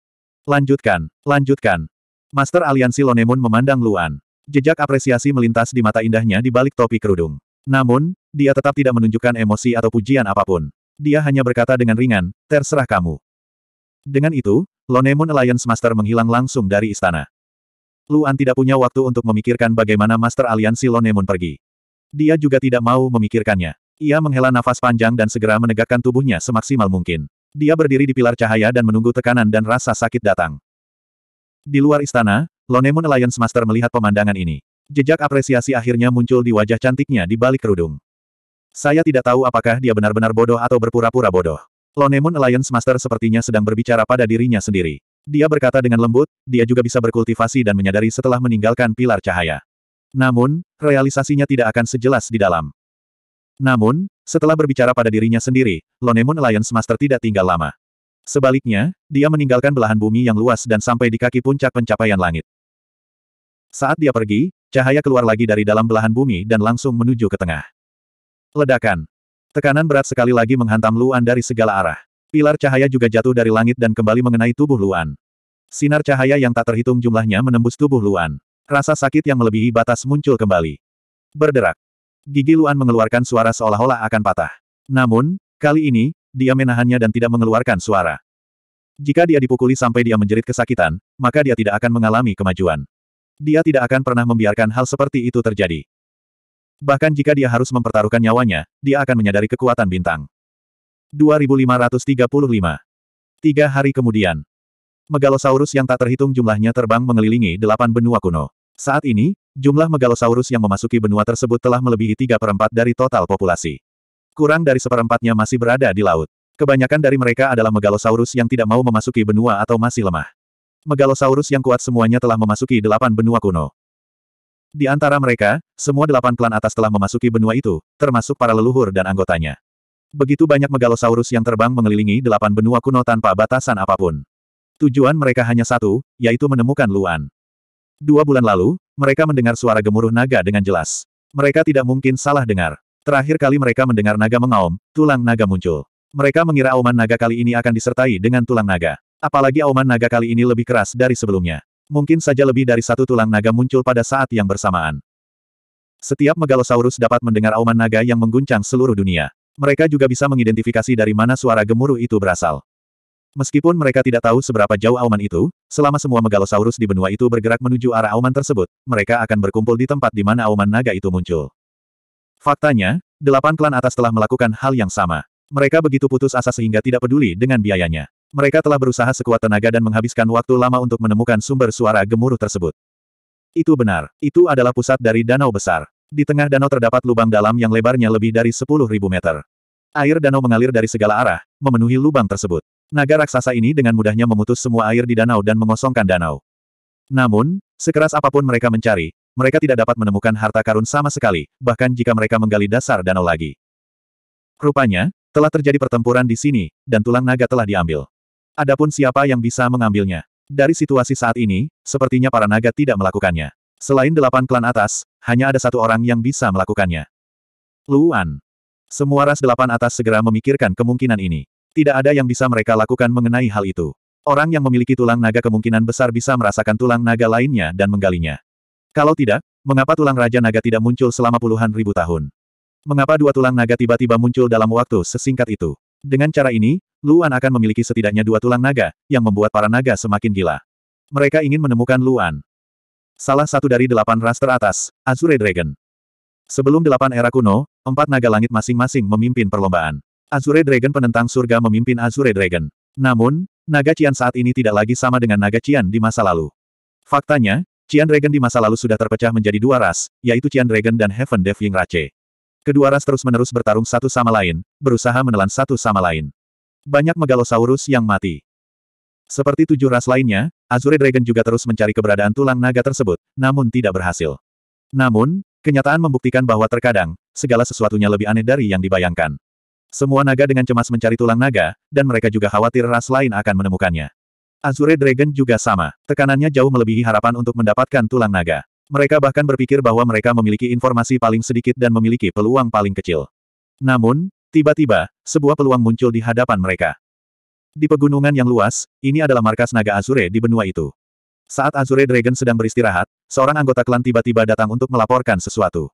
Lanjutkan, lanjutkan. Master Aliansi Lonemon memandang Luan. Jejak apresiasi melintas di mata indahnya di balik topi kerudung. Namun, dia tetap tidak menunjukkan emosi atau pujian apapun. Dia hanya berkata dengan ringan, terserah kamu. Dengan itu, Lonemon Alliance Master menghilang langsung dari istana. Luan tidak punya waktu untuk memikirkan bagaimana Master Aliansi Lonemon pergi. Dia juga tidak mau memikirkannya. Ia menghela nafas panjang dan segera menegakkan tubuhnya semaksimal mungkin. Dia berdiri di pilar cahaya dan menunggu tekanan dan rasa sakit datang. Di luar istana, Lonemon Alliance Master melihat pemandangan ini. Jejak apresiasi akhirnya muncul di wajah cantiknya di balik kerudung. Saya tidak tahu apakah dia benar-benar bodoh atau berpura-pura bodoh. Lonemon Alliance Master sepertinya sedang berbicara pada dirinya sendiri. Dia berkata dengan lembut, dia juga bisa berkultivasi dan menyadari setelah meninggalkan pilar cahaya. Namun, realisasinya tidak akan sejelas di dalam. Namun, setelah berbicara pada dirinya sendiri, Lone Moon Alliance Master tidak tinggal lama. Sebaliknya, dia meninggalkan belahan bumi yang luas dan sampai di kaki puncak pencapaian langit. Saat dia pergi, cahaya keluar lagi dari dalam belahan bumi dan langsung menuju ke tengah. Ledakan. Tekanan berat sekali lagi menghantam Luan dari segala arah. Pilar cahaya juga jatuh dari langit dan kembali mengenai tubuh Luan. Sinar cahaya yang tak terhitung jumlahnya menembus tubuh Luan. Rasa sakit yang melebihi batas muncul kembali. Berderak. Gigi Luan mengeluarkan suara seolah-olah akan patah. Namun, kali ini, dia menahannya dan tidak mengeluarkan suara. Jika dia dipukuli sampai dia menjerit kesakitan, maka dia tidak akan mengalami kemajuan. Dia tidak akan pernah membiarkan hal seperti itu terjadi. Bahkan jika dia harus mempertaruhkan nyawanya, dia akan menyadari kekuatan bintang. 2535 Tiga hari kemudian, Megalosaurus yang tak terhitung jumlahnya terbang mengelilingi delapan benua kuno. Saat ini, jumlah megalosaurus yang memasuki benua tersebut telah melebihi tiga perempat dari total populasi. Kurang dari seperempatnya masih berada di laut. Kebanyakan dari mereka adalah megalosaurus yang tidak mau memasuki benua atau masih lemah. Megalosaurus yang kuat semuanya telah memasuki delapan benua kuno. Di antara mereka, semua delapan klan atas telah memasuki benua itu, termasuk para leluhur dan anggotanya. Begitu banyak megalosaurus yang terbang mengelilingi delapan benua kuno tanpa batasan apapun. Tujuan mereka hanya satu, yaitu menemukan Luan. Dua bulan lalu, mereka mendengar suara gemuruh naga dengan jelas. Mereka tidak mungkin salah dengar. Terakhir kali mereka mendengar naga mengaum, tulang naga muncul. Mereka mengira auman naga kali ini akan disertai dengan tulang naga. Apalagi auman naga kali ini lebih keras dari sebelumnya. Mungkin saja lebih dari satu tulang naga muncul pada saat yang bersamaan. Setiap megalosaurus dapat mendengar auman naga yang mengguncang seluruh dunia. Mereka juga bisa mengidentifikasi dari mana suara gemuruh itu berasal. Meskipun mereka tidak tahu seberapa jauh auman itu, selama semua megalosaurus di benua itu bergerak menuju arah auman tersebut, mereka akan berkumpul di tempat di mana auman naga itu muncul. Faktanya, delapan klan atas telah melakukan hal yang sama. Mereka begitu putus asa sehingga tidak peduli dengan biayanya. Mereka telah berusaha sekuat tenaga dan menghabiskan waktu lama untuk menemukan sumber suara gemuruh tersebut. Itu benar, itu adalah pusat dari danau besar. Di tengah danau terdapat lubang dalam yang lebarnya lebih dari 10.000 meter. Air danau mengalir dari segala arah, memenuhi lubang tersebut. Naga raksasa ini dengan mudahnya memutus semua air di danau dan mengosongkan danau. Namun, sekeras apapun mereka mencari, mereka tidak dapat menemukan harta karun sama sekali, bahkan jika mereka menggali dasar danau lagi. Rupanya, telah terjadi pertempuran di sini, dan tulang naga telah diambil. Adapun siapa yang bisa mengambilnya? Dari situasi saat ini, sepertinya para naga tidak melakukannya. Selain delapan klan atas, hanya ada satu orang yang bisa melakukannya. Luan. Semua ras delapan atas segera memikirkan kemungkinan ini. Tidak ada yang bisa mereka lakukan mengenai hal itu. Orang yang memiliki tulang naga kemungkinan besar bisa merasakan tulang naga lainnya dan menggalinya. Kalau tidak, mengapa tulang raja naga tidak muncul selama puluhan ribu tahun? Mengapa dua tulang naga tiba-tiba muncul dalam waktu sesingkat itu? Dengan cara ini, Luan akan memiliki setidaknya dua tulang naga, yang membuat para naga semakin gila. Mereka ingin menemukan Luan. Salah satu dari delapan ras teratas, Azure Dragon. Sebelum delapan era kuno, empat naga langit masing-masing memimpin perlombaan. Azure Dragon penentang surga memimpin Azure Dragon. Namun, Naga Cian saat ini tidak lagi sama dengan Naga Cian di masa lalu. Faktanya, Cian Dragon di masa lalu sudah terpecah menjadi dua ras, yaitu Cian Dragon dan Heaven Devying Race. Rache. Kedua ras terus-menerus bertarung satu sama lain, berusaha menelan satu sama lain. Banyak megalosaurus yang mati. Seperti tujuh ras lainnya, Azure Dragon juga terus mencari keberadaan tulang naga tersebut, namun tidak berhasil. Namun, kenyataan membuktikan bahwa terkadang, segala sesuatunya lebih aneh dari yang dibayangkan. Semua naga dengan cemas mencari tulang naga, dan mereka juga khawatir ras lain akan menemukannya. Azure Dragon juga sama, tekanannya jauh melebihi harapan untuk mendapatkan tulang naga. Mereka bahkan berpikir bahwa mereka memiliki informasi paling sedikit dan memiliki peluang paling kecil. Namun, tiba-tiba, sebuah peluang muncul di hadapan mereka. Di pegunungan yang luas, ini adalah markas naga Azure di benua itu. Saat Azure Dragon sedang beristirahat, seorang anggota klan tiba-tiba datang untuk melaporkan sesuatu.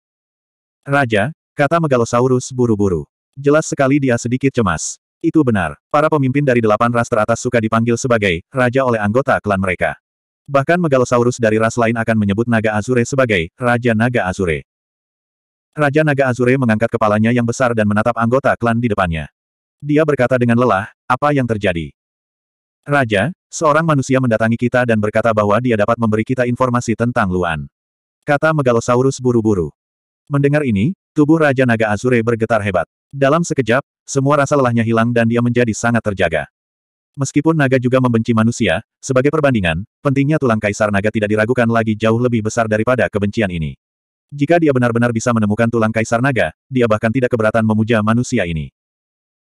Raja, kata Megalosaurus buru-buru. Jelas sekali dia sedikit cemas. Itu benar, para pemimpin dari delapan ras teratas suka dipanggil sebagai raja oleh anggota klan mereka. Bahkan megalosaurus dari ras lain akan menyebut naga azure sebagai raja naga azure. Raja Naga Azure mengangkat kepalanya yang besar dan menatap anggota klan di depannya. Dia berkata dengan lelah, apa yang terjadi? Raja, seorang manusia mendatangi kita dan berkata bahwa dia dapat memberi kita informasi tentang Luan. Kata Megalosaurus buru-buru. Mendengar ini, Tubuh Raja Naga Azure bergetar hebat. Dalam sekejap, semua rasa lelahnya hilang dan dia menjadi sangat terjaga. Meskipun naga juga membenci manusia, sebagai perbandingan, pentingnya tulang kaisar naga tidak diragukan lagi jauh lebih besar daripada kebencian ini. Jika dia benar-benar bisa menemukan tulang kaisar naga, dia bahkan tidak keberatan memuja manusia ini.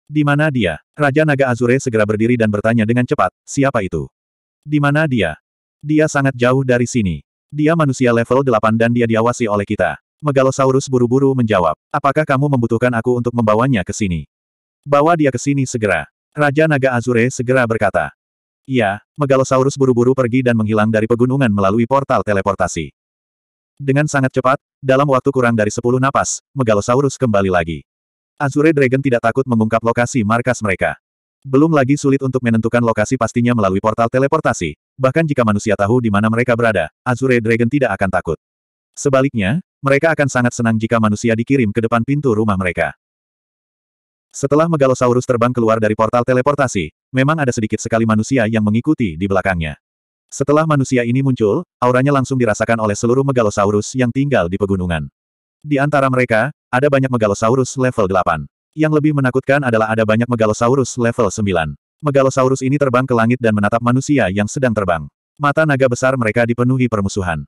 Di mana dia? Raja Naga Azure segera berdiri dan bertanya dengan cepat, siapa itu? Di mana dia? Dia sangat jauh dari sini. Dia manusia level 8 dan dia diawasi oleh kita. Megalosaurus buru-buru menjawab, apakah kamu membutuhkan aku untuk membawanya ke sini? Bawa dia ke sini segera. Raja Naga Azure segera berkata. "Ya." Megalosaurus buru-buru pergi dan menghilang dari pegunungan melalui portal teleportasi. Dengan sangat cepat, dalam waktu kurang dari 10 napas, Megalosaurus kembali lagi. Azure Dragon tidak takut mengungkap lokasi markas mereka. Belum lagi sulit untuk menentukan lokasi pastinya melalui portal teleportasi, bahkan jika manusia tahu di mana mereka berada, Azure Dragon tidak akan takut. Sebaliknya, mereka akan sangat senang jika manusia dikirim ke depan pintu rumah mereka. Setelah Megalosaurus terbang keluar dari portal teleportasi, memang ada sedikit sekali manusia yang mengikuti di belakangnya. Setelah manusia ini muncul, auranya langsung dirasakan oleh seluruh Megalosaurus yang tinggal di pegunungan. Di antara mereka, ada banyak Megalosaurus level 8. Yang lebih menakutkan adalah ada banyak Megalosaurus level 9. Megalosaurus ini terbang ke langit dan menatap manusia yang sedang terbang. Mata naga besar mereka dipenuhi permusuhan.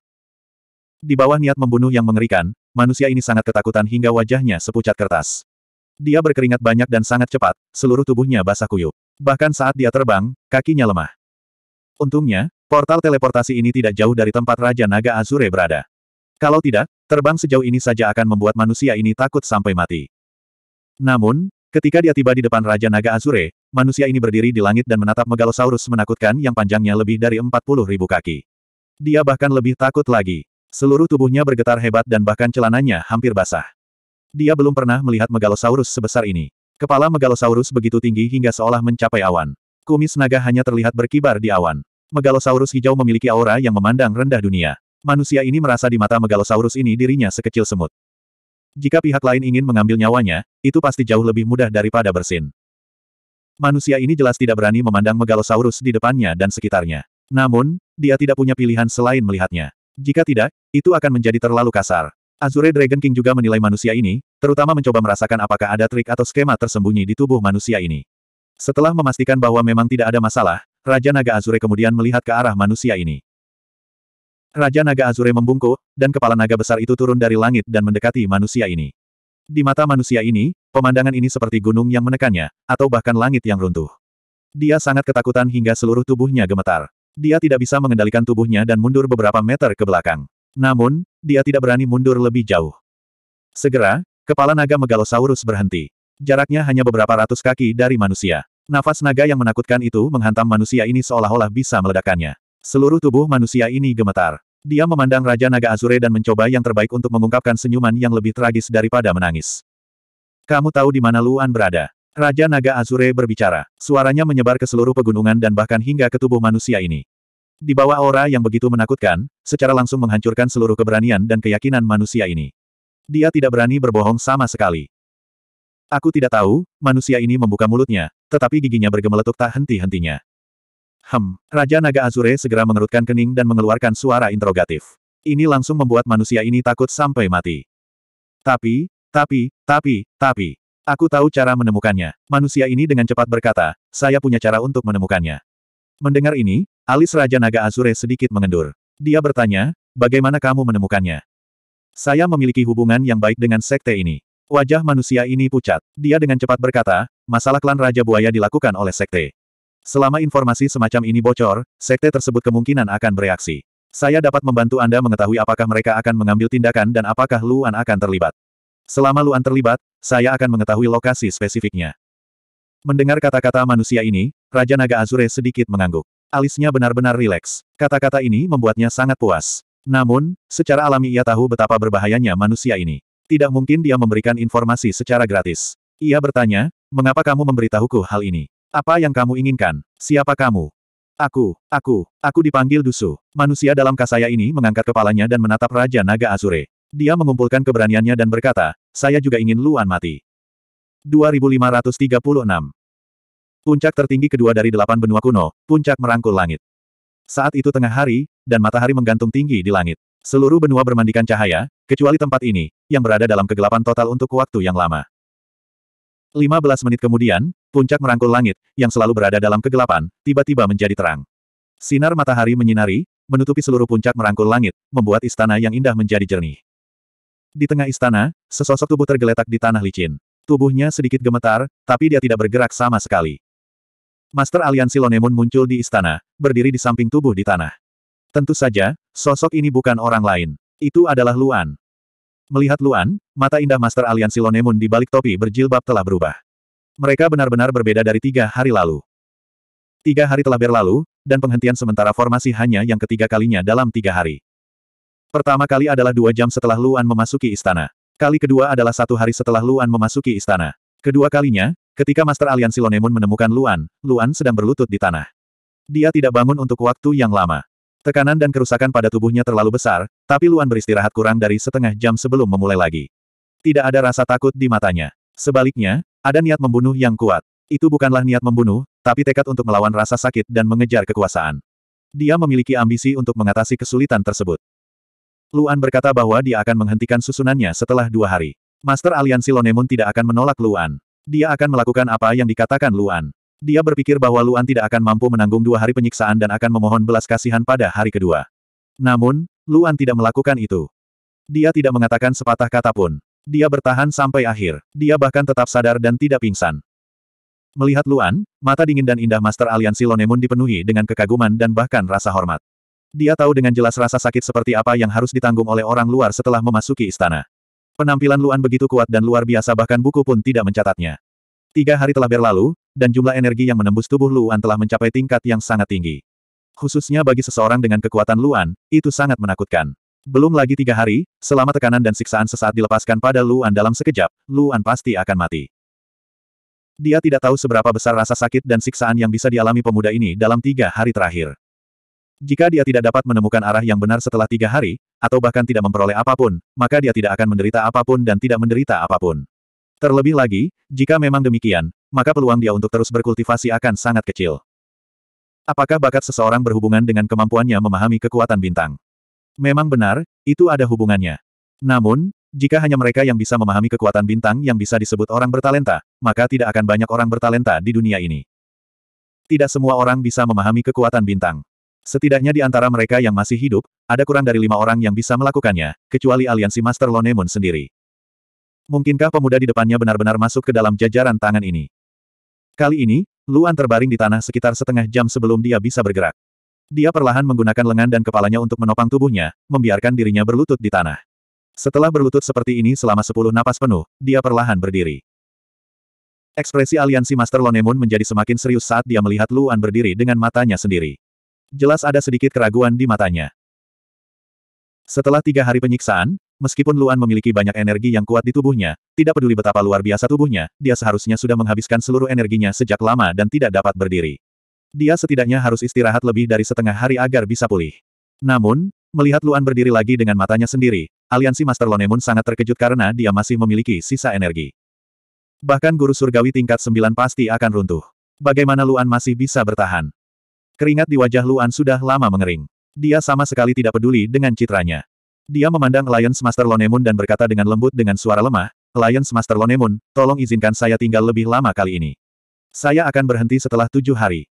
Di bawah niat membunuh yang mengerikan, manusia ini sangat ketakutan hingga wajahnya sepucat kertas. Dia berkeringat banyak dan sangat cepat, seluruh tubuhnya basah kuyup. Bahkan saat dia terbang, kakinya lemah. Untungnya, portal teleportasi ini tidak jauh dari tempat Raja Naga Azure berada. Kalau tidak, terbang sejauh ini saja akan membuat manusia ini takut sampai mati. Namun, ketika dia tiba di depan Raja Naga Azure, manusia ini berdiri di langit dan menatap Megalosaurus menakutkan yang panjangnya lebih dari 40 ribu kaki. Dia bahkan lebih takut lagi. Seluruh tubuhnya bergetar hebat dan bahkan celananya hampir basah. Dia belum pernah melihat megalosaurus sebesar ini. Kepala megalosaurus begitu tinggi hingga seolah mencapai awan. Kumis naga hanya terlihat berkibar di awan. Megalosaurus hijau memiliki aura yang memandang rendah dunia. Manusia ini merasa di mata megalosaurus ini dirinya sekecil semut. Jika pihak lain ingin mengambil nyawanya, itu pasti jauh lebih mudah daripada bersin. Manusia ini jelas tidak berani memandang megalosaurus di depannya dan sekitarnya. Namun, dia tidak punya pilihan selain melihatnya. Jika tidak, itu akan menjadi terlalu kasar. Azure Dragon King juga menilai manusia ini, terutama mencoba merasakan apakah ada trik atau skema tersembunyi di tubuh manusia ini. Setelah memastikan bahwa memang tidak ada masalah, Raja Naga Azure kemudian melihat ke arah manusia ini. Raja Naga Azure membungkuk, dan kepala naga besar itu turun dari langit dan mendekati manusia ini. Di mata manusia ini, pemandangan ini seperti gunung yang menekannya, atau bahkan langit yang runtuh. Dia sangat ketakutan hingga seluruh tubuhnya gemetar. Dia tidak bisa mengendalikan tubuhnya dan mundur beberapa meter ke belakang. Namun, dia tidak berani mundur lebih jauh. Segera, kepala naga Megalosaurus berhenti. Jaraknya hanya beberapa ratus kaki dari manusia. Nafas naga yang menakutkan itu menghantam manusia ini seolah-olah bisa meledakkannya. Seluruh tubuh manusia ini gemetar. Dia memandang Raja Naga Azure dan mencoba yang terbaik untuk mengungkapkan senyuman yang lebih tragis daripada menangis. Kamu tahu di mana Luan berada? Raja Naga Azure berbicara. Suaranya menyebar ke seluruh pegunungan dan bahkan hingga ke tubuh manusia ini. Di bawah aura yang begitu menakutkan, secara langsung menghancurkan seluruh keberanian dan keyakinan manusia ini. Dia tidak berani berbohong sama sekali. Aku tidak tahu, manusia ini membuka mulutnya, tetapi giginya bergemeletuk tak henti-hentinya. Hem, Raja Naga Azure segera mengerutkan kening dan mengeluarkan suara interrogatif. Ini langsung membuat manusia ini takut sampai mati. Tapi, tapi, tapi, tapi, Aku tahu cara menemukannya. Manusia ini dengan cepat berkata, saya punya cara untuk menemukannya. Mendengar ini, alis Raja Naga Azure sedikit mengendur. Dia bertanya, bagaimana kamu menemukannya? Saya memiliki hubungan yang baik dengan sekte ini. Wajah manusia ini pucat. Dia dengan cepat berkata, masalah klan Raja Buaya dilakukan oleh sekte. Selama informasi semacam ini bocor, sekte tersebut kemungkinan akan bereaksi. Saya dapat membantu Anda mengetahui apakah mereka akan mengambil tindakan dan apakah Luan akan terlibat. Selama Luan terlibat, saya akan mengetahui lokasi spesifiknya. Mendengar kata-kata manusia ini, Raja Naga Azure sedikit mengangguk. Alisnya benar-benar rileks. Kata-kata ini membuatnya sangat puas. Namun, secara alami ia tahu betapa berbahayanya manusia ini. Tidak mungkin dia memberikan informasi secara gratis. Ia bertanya, mengapa kamu memberitahuku hal ini? Apa yang kamu inginkan? Siapa kamu? Aku, aku, aku dipanggil Dusu. Manusia dalam kasaya ini mengangkat kepalanya dan menatap Raja Naga Azure. Dia mengumpulkan keberaniannya dan berkata, saya juga ingin Luan mati. 2536 Puncak tertinggi kedua dari delapan benua kuno, puncak merangkul langit. Saat itu tengah hari, dan matahari menggantung tinggi di langit. Seluruh benua bermandikan cahaya, kecuali tempat ini, yang berada dalam kegelapan total untuk waktu yang lama. 15 menit kemudian, puncak merangkul langit, yang selalu berada dalam kegelapan, tiba-tiba menjadi terang. Sinar matahari menyinari, menutupi seluruh puncak merangkul langit, membuat istana yang indah menjadi jernih. Di tengah istana, sesosok tubuh tergeletak di tanah licin. Tubuhnya sedikit gemetar, tapi dia tidak bergerak sama sekali. Master Aliansi Lonemon muncul di istana, berdiri di samping tubuh di tanah. Tentu saja, sosok ini bukan orang lain. Itu adalah Luan. Melihat Luan, mata indah Master Aliansi Lonemon di balik topi berjilbab telah berubah. Mereka benar-benar berbeda dari tiga hari lalu. Tiga hari telah berlalu, dan penghentian sementara formasi hanya yang ketiga kalinya dalam tiga hari. Pertama kali adalah dua jam setelah Luan memasuki istana. Kali kedua adalah satu hari setelah Luan memasuki istana. Kedua kalinya, ketika Master Aliansi Lonemun menemukan Luan, Luan sedang berlutut di tanah. Dia tidak bangun untuk waktu yang lama. Tekanan dan kerusakan pada tubuhnya terlalu besar, tapi Luan beristirahat kurang dari setengah jam sebelum memulai lagi. Tidak ada rasa takut di matanya. Sebaliknya, ada niat membunuh yang kuat. Itu bukanlah niat membunuh, tapi tekad untuk melawan rasa sakit dan mengejar kekuasaan. Dia memiliki ambisi untuk mengatasi kesulitan tersebut. Luan berkata bahwa dia akan menghentikan susunannya setelah dua hari. Master Aliansi Lonemun tidak akan menolak Luan. Dia akan melakukan apa yang dikatakan Luan. Dia berpikir bahwa Luan tidak akan mampu menanggung dua hari penyiksaan dan akan memohon belas kasihan pada hari kedua. Namun, Luan tidak melakukan itu. Dia tidak mengatakan sepatah kata pun. Dia bertahan sampai akhir. Dia bahkan tetap sadar dan tidak pingsan. Melihat Luan, mata dingin dan indah Master Aliansi Lonemun dipenuhi dengan kekaguman dan bahkan rasa hormat. Dia tahu dengan jelas rasa sakit seperti apa yang harus ditanggung oleh orang luar setelah memasuki istana. Penampilan Luan begitu kuat dan luar biasa bahkan buku pun tidak mencatatnya. Tiga hari telah berlalu, dan jumlah energi yang menembus tubuh Luan telah mencapai tingkat yang sangat tinggi. Khususnya bagi seseorang dengan kekuatan Luan, itu sangat menakutkan. Belum lagi tiga hari, selama tekanan dan siksaan sesaat dilepaskan pada Luan dalam sekejap, Luan pasti akan mati. Dia tidak tahu seberapa besar rasa sakit dan siksaan yang bisa dialami pemuda ini dalam tiga hari terakhir. Jika dia tidak dapat menemukan arah yang benar setelah tiga hari, atau bahkan tidak memperoleh apapun, maka dia tidak akan menderita apapun dan tidak menderita apapun. Terlebih lagi, jika memang demikian, maka peluang dia untuk terus berkultivasi akan sangat kecil. Apakah bakat seseorang berhubungan dengan kemampuannya memahami kekuatan bintang? Memang benar, itu ada hubungannya. Namun, jika hanya mereka yang bisa memahami kekuatan bintang yang bisa disebut orang bertalenta, maka tidak akan banyak orang bertalenta di dunia ini. Tidak semua orang bisa memahami kekuatan bintang. Setidaknya di antara mereka yang masih hidup, ada kurang dari lima orang yang bisa melakukannya, kecuali aliansi Master Lonemun sendiri. Mungkinkah pemuda di depannya benar-benar masuk ke dalam jajaran tangan ini? Kali ini, Luan terbaring di tanah sekitar setengah jam sebelum dia bisa bergerak. Dia perlahan menggunakan lengan dan kepalanya untuk menopang tubuhnya, membiarkan dirinya berlutut di tanah. Setelah berlutut seperti ini selama sepuluh napas penuh, dia perlahan berdiri. Ekspresi aliansi Master Lonemun menjadi semakin serius saat dia melihat Luan berdiri dengan matanya sendiri. Jelas ada sedikit keraguan di matanya. Setelah tiga hari penyiksaan, meskipun Luan memiliki banyak energi yang kuat di tubuhnya, tidak peduli betapa luar biasa tubuhnya, dia seharusnya sudah menghabiskan seluruh energinya sejak lama dan tidak dapat berdiri. Dia setidaknya harus istirahat lebih dari setengah hari agar bisa pulih. Namun, melihat Luan berdiri lagi dengan matanya sendiri, aliansi Master Lonemun sangat terkejut karena dia masih memiliki sisa energi. Bahkan guru surgawi tingkat 9 pasti akan runtuh. Bagaimana Luan masih bisa bertahan? Keringat di wajah Luan sudah lama mengering. Dia sama sekali tidak peduli dengan citranya. Dia memandang Lions Master Lonemun dan berkata dengan lembut dengan suara lemah, Lions Master Lonemun, tolong izinkan saya tinggal lebih lama kali ini. Saya akan berhenti setelah tujuh hari.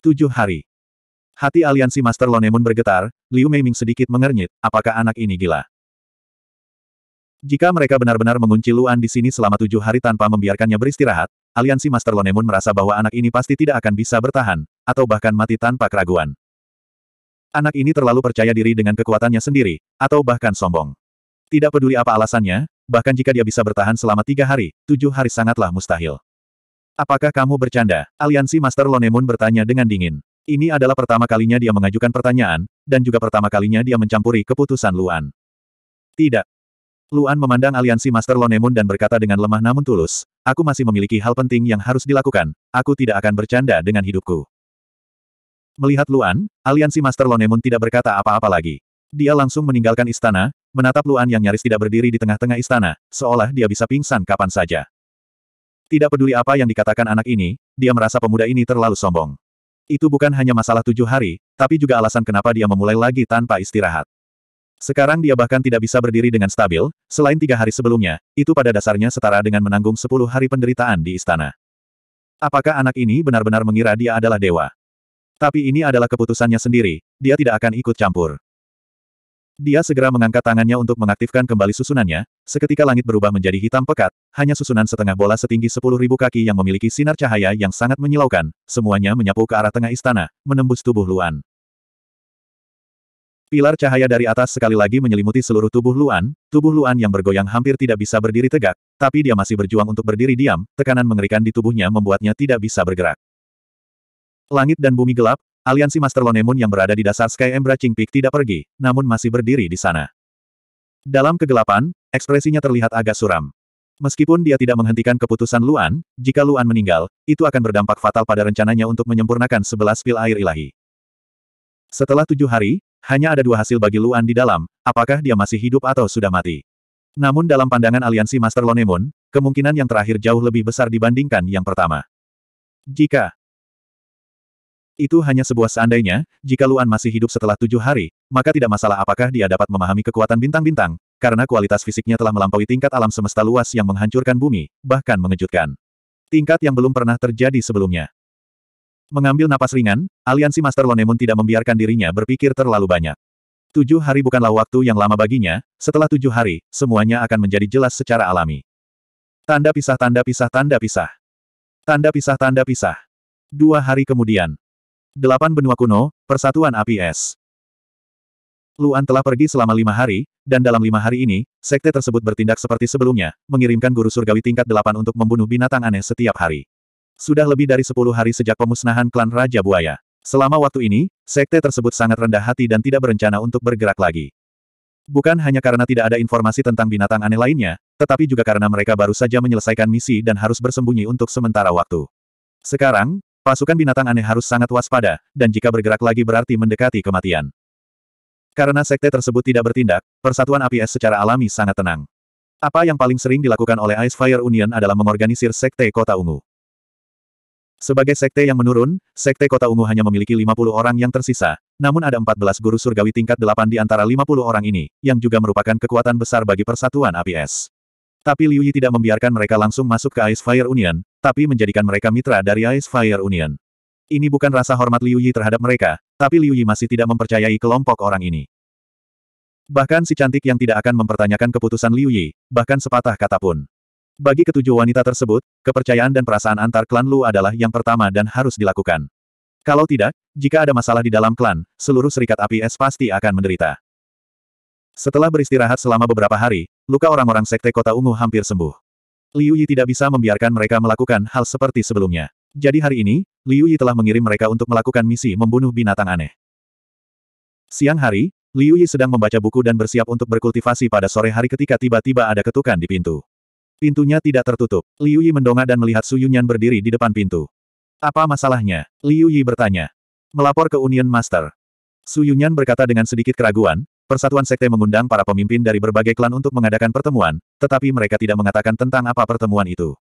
Tujuh hari. Hati aliansi Master Lonemun bergetar, Liu Meiming sedikit mengernyit, apakah anak ini gila? Jika mereka benar-benar mengunci Luan di sini selama tujuh hari tanpa membiarkannya beristirahat, aliansi Master Lonemun merasa bahwa anak ini pasti tidak akan bisa bertahan, atau bahkan mati tanpa keraguan. Anak ini terlalu percaya diri dengan kekuatannya sendiri, atau bahkan sombong. Tidak peduli apa alasannya, bahkan jika dia bisa bertahan selama tiga hari, tujuh hari sangatlah mustahil. Apakah kamu bercanda? Aliansi Master Lonemun bertanya dengan dingin. Ini adalah pertama kalinya dia mengajukan pertanyaan, dan juga pertama kalinya dia mencampuri keputusan Luan. Tidak, Luan memandang aliansi Master Lonemun dan berkata dengan lemah namun tulus, aku masih memiliki hal penting yang harus dilakukan, aku tidak akan bercanda dengan hidupku. Melihat Luan, aliansi Master Lonemun tidak berkata apa-apa lagi. Dia langsung meninggalkan istana, menatap Luan yang nyaris tidak berdiri di tengah-tengah istana, seolah dia bisa pingsan kapan saja. Tidak peduli apa yang dikatakan anak ini, dia merasa pemuda ini terlalu sombong. Itu bukan hanya masalah tujuh hari, tapi juga alasan kenapa dia memulai lagi tanpa istirahat. Sekarang dia bahkan tidak bisa berdiri dengan stabil, selain tiga hari sebelumnya, itu pada dasarnya setara dengan menanggung sepuluh hari penderitaan di istana. Apakah anak ini benar-benar mengira dia adalah dewa? Tapi ini adalah keputusannya sendiri, dia tidak akan ikut campur. Dia segera mengangkat tangannya untuk mengaktifkan kembali susunannya, seketika langit berubah menjadi hitam pekat, hanya susunan setengah bola setinggi sepuluh ribu kaki yang memiliki sinar cahaya yang sangat menyilaukan, semuanya menyapu ke arah tengah istana, menembus tubuh Luan. Pilar cahaya dari atas sekali lagi menyelimuti seluruh tubuh Luan, tubuh Luan yang bergoyang hampir tidak bisa berdiri tegak, tapi dia masih berjuang untuk berdiri diam, tekanan mengerikan di tubuhnya membuatnya tidak bisa bergerak. Langit dan bumi gelap, aliansi Master Lonemun yang berada di dasar Sky Embra Peak tidak pergi, namun masih berdiri di sana. Dalam kegelapan, ekspresinya terlihat agak suram. Meskipun dia tidak menghentikan keputusan Luan, jika Luan meninggal, itu akan berdampak fatal pada rencananya untuk menyempurnakan sebelas pil air ilahi. Setelah tujuh hari, hanya ada dua hasil bagi Luan di dalam, apakah dia masih hidup atau sudah mati. Namun dalam pandangan aliansi Master Lonemon, kemungkinan yang terakhir jauh lebih besar dibandingkan yang pertama. Jika itu hanya sebuah seandainya, jika Luan masih hidup setelah tujuh hari, maka tidak masalah apakah dia dapat memahami kekuatan bintang-bintang, karena kualitas fisiknya telah melampaui tingkat alam semesta luas yang menghancurkan bumi, bahkan mengejutkan. Tingkat yang belum pernah terjadi sebelumnya. Mengambil napas ringan, aliansi Master Lonemon tidak membiarkan dirinya berpikir terlalu banyak. Tujuh hari bukanlah waktu yang lama baginya, setelah tujuh hari, semuanya akan menjadi jelas secara alami. Tanda pisah tanda pisah tanda pisah. Tanda pisah tanda pisah. Dua hari kemudian. Delapan benua kuno, persatuan api es. Luan telah pergi selama lima hari, dan dalam lima hari ini, sekte tersebut bertindak seperti sebelumnya, mengirimkan guru surgawi tingkat delapan untuk membunuh binatang aneh setiap hari. Sudah lebih dari sepuluh hari sejak pemusnahan klan Raja Buaya. Selama waktu ini, sekte tersebut sangat rendah hati dan tidak berencana untuk bergerak lagi. Bukan hanya karena tidak ada informasi tentang binatang aneh lainnya, tetapi juga karena mereka baru saja menyelesaikan misi dan harus bersembunyi untuk sementara waktu. Sekarang, pasukan binatang aneh harus sangat waspada, dan jika bergerak lagi berarti mendekati kematian. Karena sekte tersebut tidak bertindak, persatuan APS secara alami sangat tenang. Apa yang paling sering dilakukan oleh Ice Fire Union adalah mengorganisir sekte Kota Ungu. Sebagai sekte yang menurun, sekte Kota Ungu hanya memiliki 50 orang yang tersisa, namun ada 14 guru surgawi tingkat 8 di antara 50 orang ini, yang juga merupakan kekuatan besar bagi persatuan APS. Tapi Liu Yi tidak membiarkan mereka langsung masuk ke Ice Fire Union, tapi menjadikan mereka mitra dari Ice Fire Union. Ini bukan rasa hormat Liu Yi terhadap mereka, tapi Liu Yi masih tidak mempercayai kelompok orang ini. Bahkan si cantik yang tidak akan mempertanyakan keputusan Liu Yi, bahkan sepatah kata pun. Bagi ketujuh wanita tersebut, kepercayaan dan perasaan antar klan Lu adalah yang pertama dan harus dilakukan. Kalau tidak, jika ada masalah di dalam klan, seluruh serikat api es pasti akan menderita. Setelah beristirahat selama beberapa hari, luka orang-orang sekte kota ungu hampir sembuh. Liu Yi tidak bisa membiarkan mereka melakukan hal seperti sebelumnya. Jadi hari ini, Liu Yi telah mengirim mereka untuk melakukan misi membunuh binatang aneh. Siang hari, Liu Yi sedang membaca buku dan bersiap untuk berkultivasi pada sore hari ketika tiba-tiba ada ketukan di pintu. Pintunya tidak tertutup. Liu Yi mendongak dan melihat Su Yunyan berdiri di depan pintu. Apa masalahnya? Liu Yi bertanya. Melapor ke Union Master. Su Yunyan berkata dengan sedikit keraguan, persatuan sekte mengundang para pemimpin dari berbagai klan untuk mengadakan pertemuan, tetapi mereka tidak mengatakan tentang apa pertemuan itu.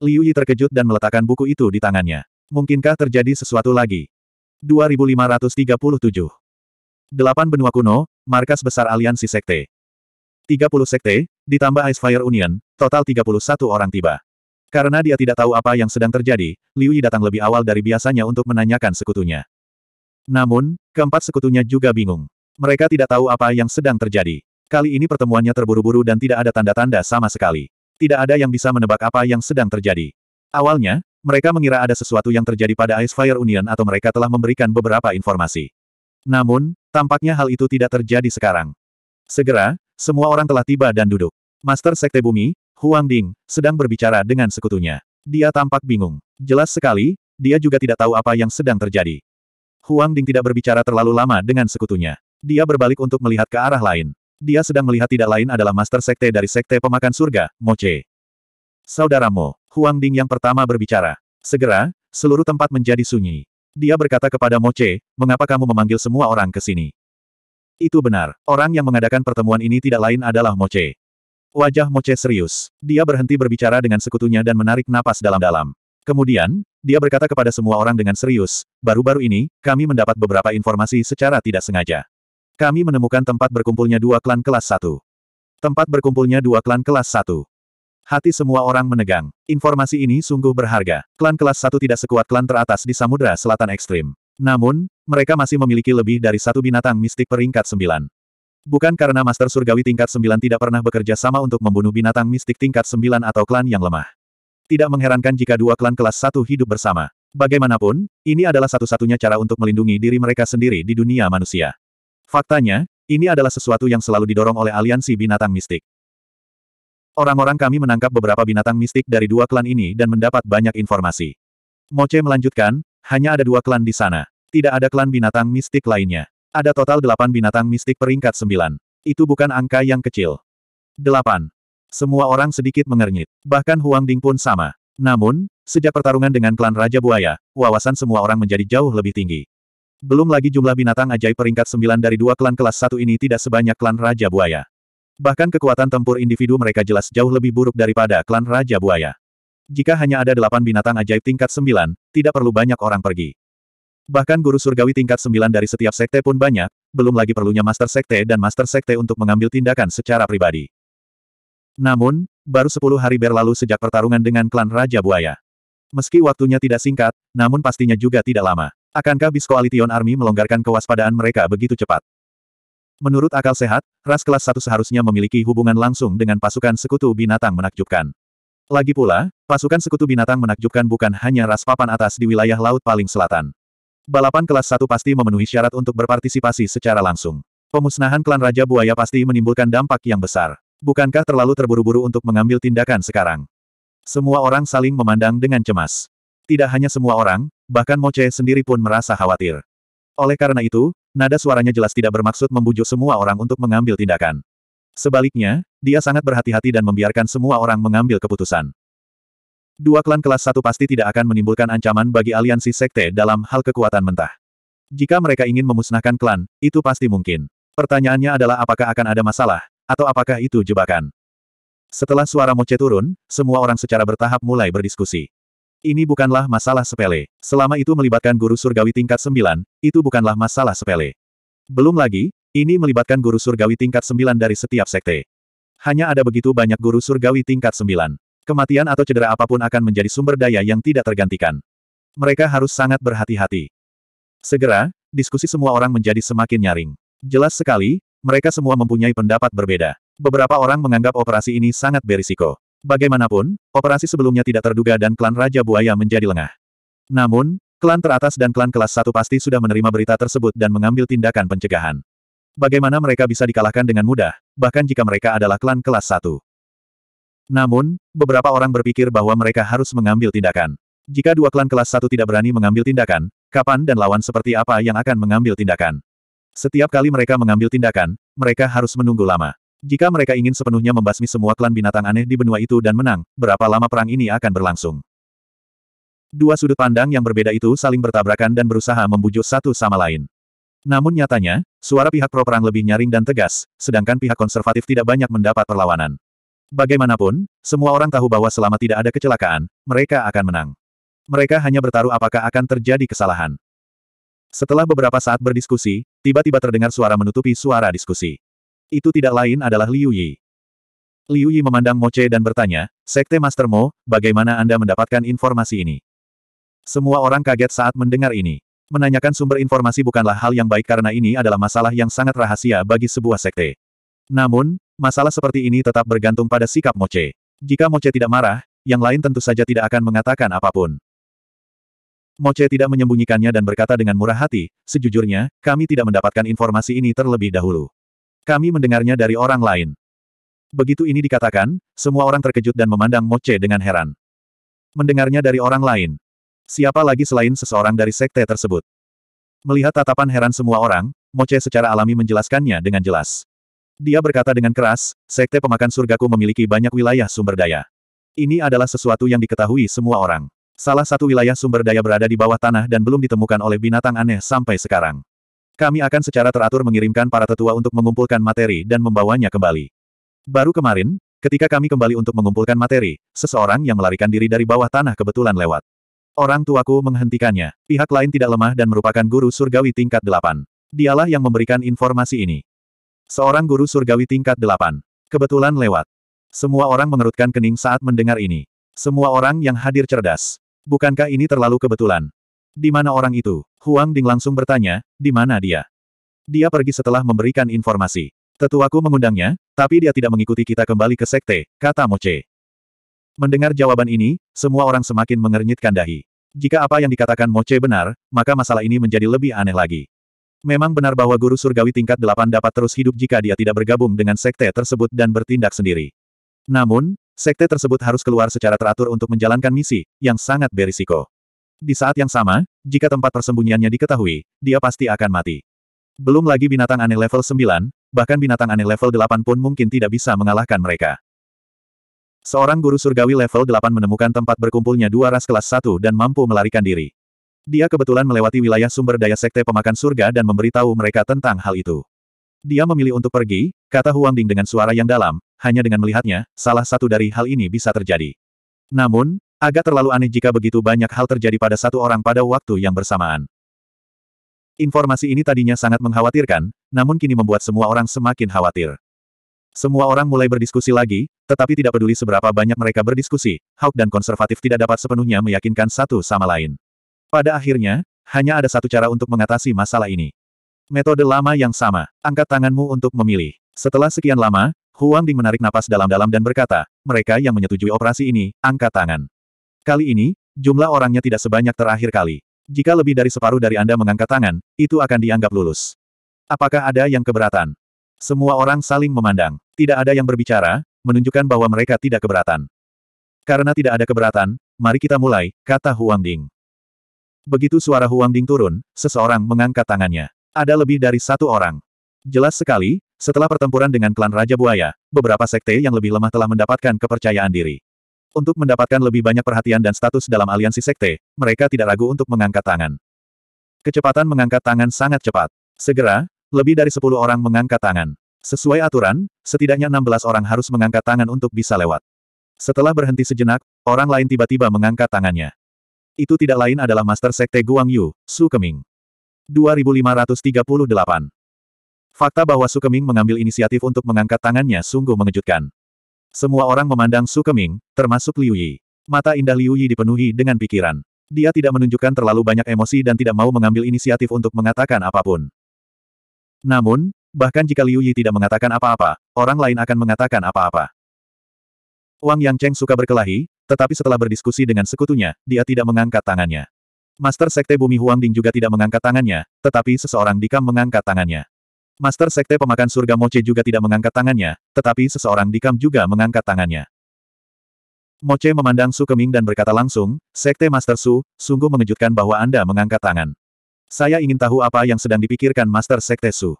Liu Yi terkejut dan meletakkan buku itu di tangannya. Mungkinkah terjadi sesuatu lagi? 2537 Delapan benua kuno, markas besar aliansi sekte. 30 sekte, ditambah Icefire Union, Total 31 orang tiba. Karena dia tidak tahu apa yang sedang terjadi, Liu Yi datang lebih awal dari biasanya untuk menanyakan sekutunya. Namun, keempat sekutunya juga bingung. Mereka tidak tahu apa yang sedang terjadi. Kali ini pertemuannya terburu-buru dan tidak ada tanda-tanda sama sekali. Tidak ada yang bisa menebak apa yang sedang terjadi. Awalnya, mereka mengira ada sesuatu yang terjadi pada Ice Fire Union atau mereka telah memberikan beberapa informasi. Namun, tampaknya hal itu tidak terjadi sekarang. Segera, semua orang telah tiba dan duduk. Master Sekte Bumi, Huang Ding, sedang berbicara dengan sekutunya. Dia tampak bingung. Jelas sekali, dia juga tidak tahu apa yang sedang terjadi. Huang Ding tidak berbicara terlalu lama dengan sekutunya. Dia berbalik untuk melihat ke arah lain. Dia sedang melihat tidak lain adalah Master Sekte dari Sekte Pemakan Surga, Moce. Saudaramu, Huang Ding yang pertama berbicara. Segera, seluruh tempat menjadi sunyi. Dia berkata kepada Moce, mengapa kamu memanggil semua orang ke sini? Itu benar, orang yang mengadakan pertemuan ini tidak lain adalah Moce. Wajah Moce serius. Dia berhenti berbicara dengan sekutunya dan menarik napas dalam-dalam. Kemudian, dia berkata kepada semua orang dengan serius, baru-baru ini, kami mendapat beberapa informasi secara tidak sengaja. Kami menemukan tempat berkumpulnya dua klan kelas satu. Tempat berkumpulnya dua klan kelas satu. Hati semua orang menegang. Informasi ini sungguh berharga. Klan kelas satu tidak sekuat klan teratas di Samudra Selatan Ekstrim. Namun, mereka masih memiliki lebih dari satu binatang mistik peringkat sembilan." Bukan karena Master Surgawi tingkat 9 tidak pernah bekerja sama untuk membunuh binatang mistik tingkat 9 atau klan yang lemah. Tidak mengherankan jika dua klan kelas 1 hidup bersama. Bagaimanapun, ini adalah satu-satunya cara untuk melindungi diri mereka sendiri di dunia manusia. Faktanya, ini adalah sesuatu yang selalu didorong oleh aliansi binatang mistik. Orang-orang kami menangkap beberapa binatang mistik dari dua klan ini dan mendapat banyak informasi. Moce melanjutkan, hanya ada dua klan di sana. Tidak ada klan binatang mistik lainnya. Ada total delapan binatang mistik peringkat sembilan. Itu bukan angka yang kecil. Delapan. Semua orang sedikit mengernyit. Bahkan Huang Ding pun sama. Namun, sejak pertarungan dengan klan Raja Buaya, wawasan semua orang menjadi jauh lebih tinggi. Belum lagi jumlah binatang ajaib peringkat sembilan dari dua klan kelas satu ini tidak sebanyak klan Raja Buaya. Bahkan kekuatan tempur individu mereka jelas jauh lebih buruk daripada klan Raja Buaya. Jika hanya ada delapan binatang ajaib tingkat sembilan, tidak perlu banyak orang pergi. Bahkan guru surgawi tingkat 9 dari setiap sekte pun banyak, belum lagi perlunya master sekte dan master sekte untuk mengambil tindakan secara pribadi. Namun, baru 10 hari berlalu sejak pertarungan dengan klan Raja Buaya. Meski waktunya tidak singkat, namun pastinya juga tidak lama. Akankah Bis Army melonggarkan kewaspadaan mereka begitu cepat? Menurut akal sehat, ras kelas 1 seharusnya memiliki hubungan langsung dengan pasukan sekutu binatang menakjubkan. Lagi pula, pasukan sekutu binatang menakjubkan bukan hanya ras papan atas di wilayah laut paling selatan. Balapan kelas 1 pasti memenuhi syarat untuk berpartisipasi secara langsung. Pemusnahan klan Raja Buaya pasti menimbulkan dampak yang besar. Bukankah terlalu terburu-buru untuk mengambil tindakan sekarang? Semua orang saling memandang dengan cemas. Tidak hanya semua orang, bahkan Moce sendiri pun merasa khawatir. Oleh karena itu, nada suaranya jelas tidak bermaksud membujuk semua orang untuk mengambil tindakan. Sebaliknya, dia sangat berhati-hati dan membiarkan semua orang mengambil keputusan dua klan kelas satu pasti tidak akan menimbulkan ancaman bagi aliansi sekte dalam hal kekuatan mentah. Jika mereka ingin memusnahkan klan, itu pasti mungkin. Pertanyaannya adalah apakah akan ada masalah, atau apakah itu jebakan. Setelah suara moce turun, semua orang secara bertahap mulai berdiskusi. Ini bukanlah masalah sepele. Selama itu melibatkan guru surgawi tingkat sembilan, itu bukanlah masalah sepele. Belum lagi, ini melibatkan guru surgawi tingkat sembilan dari setiap sekte. Hanya ada begitu banyak guru surgawi tingkat sembilan. Kematian atau cedera apapun akan menjadi sumber daya yang tidak tergantikan. Mereka harus sangat berhati-hati. Segera, diskusi semua orang menjadi semakin nyaring. Jelas sekali, mereka semua mempunyai pendapat berbeda. Beberapa orang menganggap operasi ini sangat berisiko. Bagaimanapun, operasi sebelumnya tidak terduga dan klan Raja Buaya menjadi lengah. Namun, klan teratas dan klan kelas Satu pasti sudah menerima berita tersebut dan mengambil tindakan pencegahan. Bagaimana mereka bisa dikalahkan dengan mudah, bahkan jika mereka adalah klan kelas Satu? Namun, beberapa orang berpikir bahwa mereka harus mengambil tindakan. Jika dua klan kelas satu tidak berani mengambil tindakan, kapan dan lawan seperti apa yang akan mengambil tindakan? Setiap kali mereka mengambil tindakan, mereka harus menunggu lama. Jika mereka ingin sepenuhnya membasmi semua klan binatang aneh di benua itu dan menang, berapa lama perang ini akan berlangsung? Dua sudut pandang yang berbeda itu saling bertabrakan dan berusaha membujuk satu sama lain. Namun nyatanya, suara pihak pro perang lebih nyaring dan tegas, sedangkan pihak konservatif tidak banyak mendapat perlawanan. Bagaimanapun, semua orang tahu bahwa selama tidak ada kecelakaan, mereka akan menang. Mereka hanya bertaruh apakah akan terjadi kesalahan. Setelah beberapa saat berdiskusi, tiba-tiba terdengar suara menutupi suara diskusi. Itu tidak lain adalah Liu Yi. Liu Yi memandang Moce dan bertanya, Sekte Master Mo, bagaimana Anda mendapatkan informasi ini? Semua orang kaget saat mendengar ini. Menanyakan sumber informasi bukanlah hal yang baik karena ini adalah masalah yang sangat rahasia bagi sebuah sekte. Namun, Masalah seperti ini tetap bergantung pada sikap Moce. Jika Moce tidak marah, yang lain tentu saja tidak akan mengatakan apapun. Moce tidak menyembunyikannya dan berkata dengan murah hati, sejujurnya, kami tidak mendapatkan informasi ini terlebih dahulu. Kami mendengarnya dari orang lain. Begitu ini dikatakan, semua orang terkejut dan memandang Moce dengan heran. Mendengarnya dari orang lain. Siapa lagi selain seseorang dari sekte tersebut? Melihat tatapan heran semua orang, Moce secara alami menjelaskannya dengan jelas. Dia berkata dengan keras, sekte pemakan surgaku memiliki banyak wilayah sumber daya. Ini adalah sesuatu yang diketahui semua orang. Salah satu wilayah sumber daya berada di bawah tanah dan belum ditemukan oleh binatang aneh sampai sekarang. Kami akan secara teratur mengirimkan para tetua untuk mengumpulkan materi dan membawanya kembali. Baru kemarin, ketika kami kembali untuk mengumpulkan materi, seseorang yang melarikan diri dari bawah tanah kebetulan lewat. Orang tuaku menghentikannya. Pihak lain tidak lemah dan merupakan guru surgawi tingkat delapan. Dialah yang memberikan informasi ini. Seorang guru surgawi tingkat delapan. Kebetulan lewat. Semua orang mengerutkan kening saat mendengar ini. Semua orang yang hadir cerdas. Bukankah ini terlalu kebetulan? Di mana orang itu? Huang Ding langsung bertanya, di mana dia? Dia pergi setelah memberikan informasi. Tetuaku mengundangnya, tapi dia tidak mengikuti kita kembali ke sekte, kata Moce. Mendengar jawaban ini, semua orang semakin mengernyitkan dahi. Jika apa yang dikatakan Moce benar, maka masalah ini menjadi lebih aneh lagi. Memang benar bahwa guru surgawi tingkat delapan dapat terus hidup jika dia tidak bergabung dengan sekte tersebut dan bertindak sendiri. Namun, sekte tersebut harus keluar secara teratur untuk menjalankan misi, yang sangat berisiko. Di saat yang sama, jika tempat persembunyiannya diketahui, dia pasti akan mati. Belum lagi binatang aneh level 9, bahkan binatang aneh level 8 pun mungkin tidak bisa mengalahkan mereka. Seorang guru surgawi level 8 menemukan tempat berkumpulnya dua ras kelas 1 dan mampu melarikan diri. Dia kebetulan melewati wilayah sumber daya sekte pemakan surga dan memberitahu mereka tentang hal itu. Dia memilih untuk pergi, kata Huang Ding dengan suara yang dalam, hanya dengan melihatnya, salah satu dari hal ini bisa terjadi. Namun, agak terlalu aneh jika begitu banyak hal terjadi pada satu orang pada waktu yang bersamaan. Informasi ini tadinya sangat mengkhawatirkan, namun kini membuat semua orang semakin khawatir. Semua orang mulai berdiskusi lagi, tetapi tidak peduli seberapa banyak mereka berdiskusi, Hawk dan konservatif tidak dapat sepenuhnya meyakinkan satu sama lain. Pada akhirnya, hanya ada satu cara untuk mengatasi masalah ini. Metode lama yang sama, angkat tanganmu untuk memilih. Setelah sekian lama, Huang Ding menarik napas dalam-dalam dan berkata, mereka yang menyetujui operasi ini, angkat tangan. Kali ini, jumlah orangnya tidak sebanyak terakhir kali. Jika lebih dari separuh dari Anda mengangkat tangan, itu akan dianggap lulus. Apakah ada yang keberatan? Semua orang saling memandang. Tidak ada yang berbicara, menunjukkan bahwa mereka tidak keberatan. Karena tidak ada keberatan, mari kita mulai, kata Huang Ding. Begitu suara Huang Ding turun, seseorang mengangkat tangannya. Ada lebih dari satu orang. Jelas sekali, setelah pertempuran dengan klan Raja Buaya, beberapa sekte yang lebih lemah telah mendapatkan kepercayaan diri. Untuk mendapatkan lebih banyak perhatian dan status dalam aliansi sekte, mereka tidak ragu untuk mengangkat tangan. Kecepatan mengangkat tangan sangat cepat. Segera, lebih dari 10 orang mengangkat tangan. Sesuai aturan, setidaknya 16 orang harus mengangkat tangan untuk bisa lewat. Setelah berhenti sejenak, orang lain tiba-tiba mengangkat tangannya. Itu tidak lain adalah Master Sekte Guang Yu, Su Keming. 2538. Fakta bahwa Su Keming mengambil inisiatif untuk mengangkat tangannya sungguh mengejutkan. Semua orang memandang Su Keming, termasuk Liu Yi. Mata indah Liu Yi dipenuhi dengan pikiran. Dia tidak menunjukkan terlalu banyak emosi dan tidak mau mengambil inisiatif untuk mengatakan apapun. Namun, bahkan jika Liu Yi tidak mengatakan apa-apa, orang lain akan mengatakan apa-apa. Wang Yangcheng suka berkelahi, tetapi setelah berdiskusi dengan sekutunya, dia tidak mengangkat tangannya. Master Sekte Bumi Huang Ding juga tidak mengangkat tangannya, tetapi seseorang di mengangkat tangannya. Master Sekte Pemakan Surga Moce juga tidak mengangkat tangannya, tetapi seseorang di juga mengangkat tangannya. Moce memandang Su Keming dan berkata langsung, Sekte Master Su, sungguh mengejutkan bahwa Anda mengangkat tangan. Saya ingin tahu apa yang sedang dipikirkan Master Sekte Su.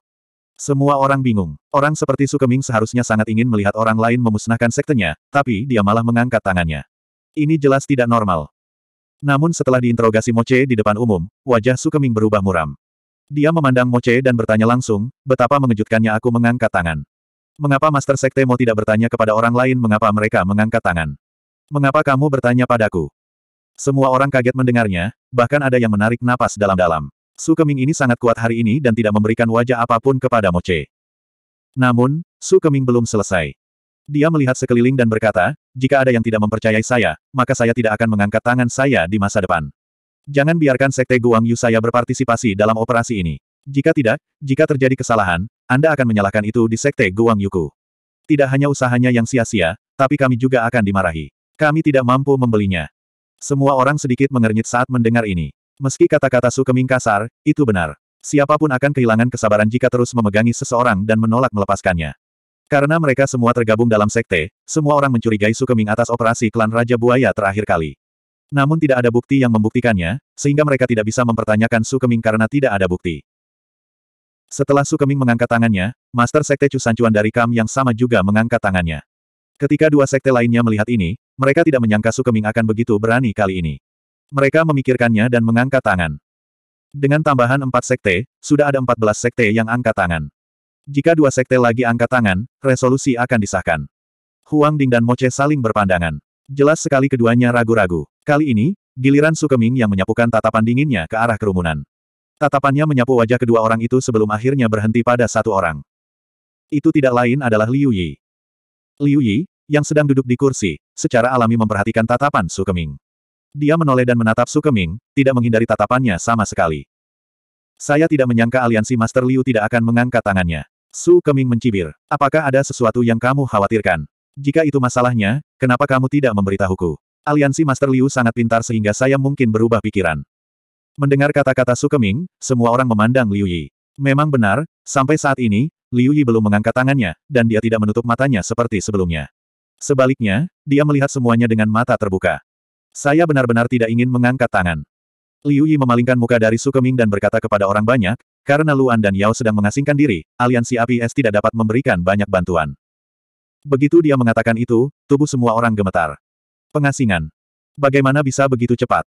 Semua orang bingung. Orang seperti Su Keming seharusnya sangat ingin melihat orang lain memusnahkan sektenya, tapi dia malah mengangkat tangannya. Ini jelas tidak normal. Namun setelah diinterogasi Moce di depan umum, wajah Sukeming berubah muram. Dia memandang Moce dan bertanya langsung, betapa mengejutkannya aku mengangkat tangan. Mengapa Master Sekte Mo tidak bertanya kepada orang lain mengapa mereka mengangkat tangan? Mengapa kamu bertanya padaku? Semua orang kaget mendengarnya, bahkan ada yang menarik napas dalam-dalam. Sukeming ini sangat kuat hari ini dan tidak memberikan wajah apapun kepada Moce. Namun, Sukeming belum selesai. Dia melihat sekeliling dan berkata, jika ada yang tidak mempercayai saya, maka saya tidak akan mengangkat tangan saya di masa depan. Jangan biarkan Sekte Guang Yu saya berpartisipasi dalam operasi ini. Jika tidak, jika terjadi kesalahan, Anda akan menyalahkan itu di Sekte Guang Yuku. Tidak hanya usahanya yang sia-sia, tapi kami juga akan dimarahi. Kami tidak mampu membelinya. Semua orang sedikit mengernyit saat mendengar ini. Meski kata-kata Su Keming kasar, itu benar. Siapapun akan kehilangan kesabaran jika terus memegangi seseorang dan menolak melepaskannya. Karena mereka semua tergabung dalam sekte, semua orang mencurigai Sukeming atas operasi klan Raja Buaya terakhir kali. Namun tidak ada bukti yang membuktikannya, sehingga mereka tidak bisa mempertanyakan Sukeming karena tidak ada bukti. Setelah Sukeming mengangkat tangannya, Master Sekte Cusancuan dari Kam yang sama juga mengangkat tangannya. Ketika dua sekte lainnya melihat ini, mereka tidak menyangka Sukeming akan begitu berani kali ini. Mereka memikirkannya dan mengangkat tangan. Dengan tambahan empat sekte, sudah ada empat belas sekte yang angkat tangan. Jika dua sekte lagi angkat tangan, resolusi akan disahkan. Huang Ding dan Moche saling berpandangan. Jelas sekali keduanya ragu-ragu. Kali ini, giliran Sukeming yang menyapukan tatapan dinginnya ke arah kerumunan. Tatapannya menyapu wajah kedua orang itu sebelum akhirnya berhenti pada satu orang. Itu tidak lain adalah Liu Yi. Liu Yi, yang sedang duduk di kursi, secara alami memperhatikan tatapan Sukeming. Dia menoleh dan menatap Sukeming, tidak menghindari tatapannya sama sekali. Saya tidak menyangka aliansi Master Liu tidak akan mengangkat tangannya. Su Keming mencibir. Apakah ada sesuatu yang kamu khawatirkan? Jika itu masalahnya, kenapa kamu tidak memberitahuku? Aliansi Master Liu sangat pintar sehingga saya mungkin berubah pikiran. Mendengar kata-kata Su Keming, semua orang memandang Liu Yi. Memang benar, sampai saat ini, Liu Yi belum mengangkat tangannya, dan dia tidak menutup matanya seperti sebelumnya. Sebaliknya, dia melihat semuanya dengan mata terbuka. Saya benar-benar tidak ingin mengangkat tangan. Liu Yi memalingkan muka dari Su Keming dan berkata kepada orang banyak, karena Luan dan Yao sedang mengasingkan diri, aliansi APS tidak dapat memberikan banyak bantuan. Begitu dia mengatakan itu, tubuh semua orang gemetar. Pengasingan. Bagaimana bisa begitu cepat?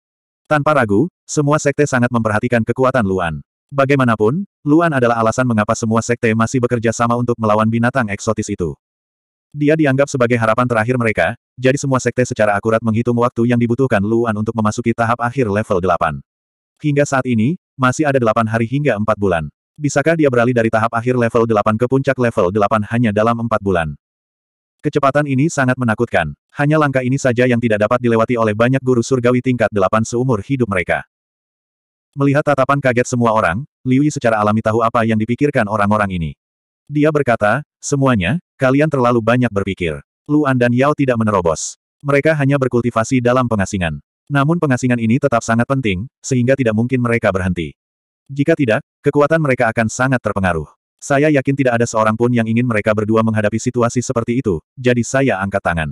Tanpa ragu, semua sekte sangat memperhatikan kekuatan Luan. Bagaimanapun, Luan adalah alasan mengapa semua sekte masih bekerja sama untuk melawan binatang eksotis itu. Dia dianggap sebagai harapan terakhir mereka, jadi semua sekte secara akurat menghitung waktu yang dibutuhkan Luan untuk memasuki tahap akhir level 8. Hingga saat ini, masih ada delapan hari hingga empat bulan. Bisakah dia beralih dari tahap akhir level delapan ke puncak level delapan hanya dalam empat bulan? Kecepatan ini sangat menakutkan. Hanya langkah ini saja yang tidak dapat dilewati oleh banyak guru surgawi tingkat delapan seumur hidup mereka. Melihat tatapan kaget semua orang, Liu Yi secara alami tahu apa yang dipikirkan orang-orang ini. Dia berkata, semuanya, kalian terlalu banyak berpikir. Luan dan Yao tidak menerobos. Mereka hanya berkultivasi dalam pengasingan. Namun pengasingan ini tetap sangat penting, sehingga tidak mungkin mereka berhenti. Jika tidak, kekuatan mereka akan sangat terpengaruh. Saya yakin tidak ada seorang pun yang ingin mereka berdua menghadapi situasi seperti itu, jadi saya angkat tangan.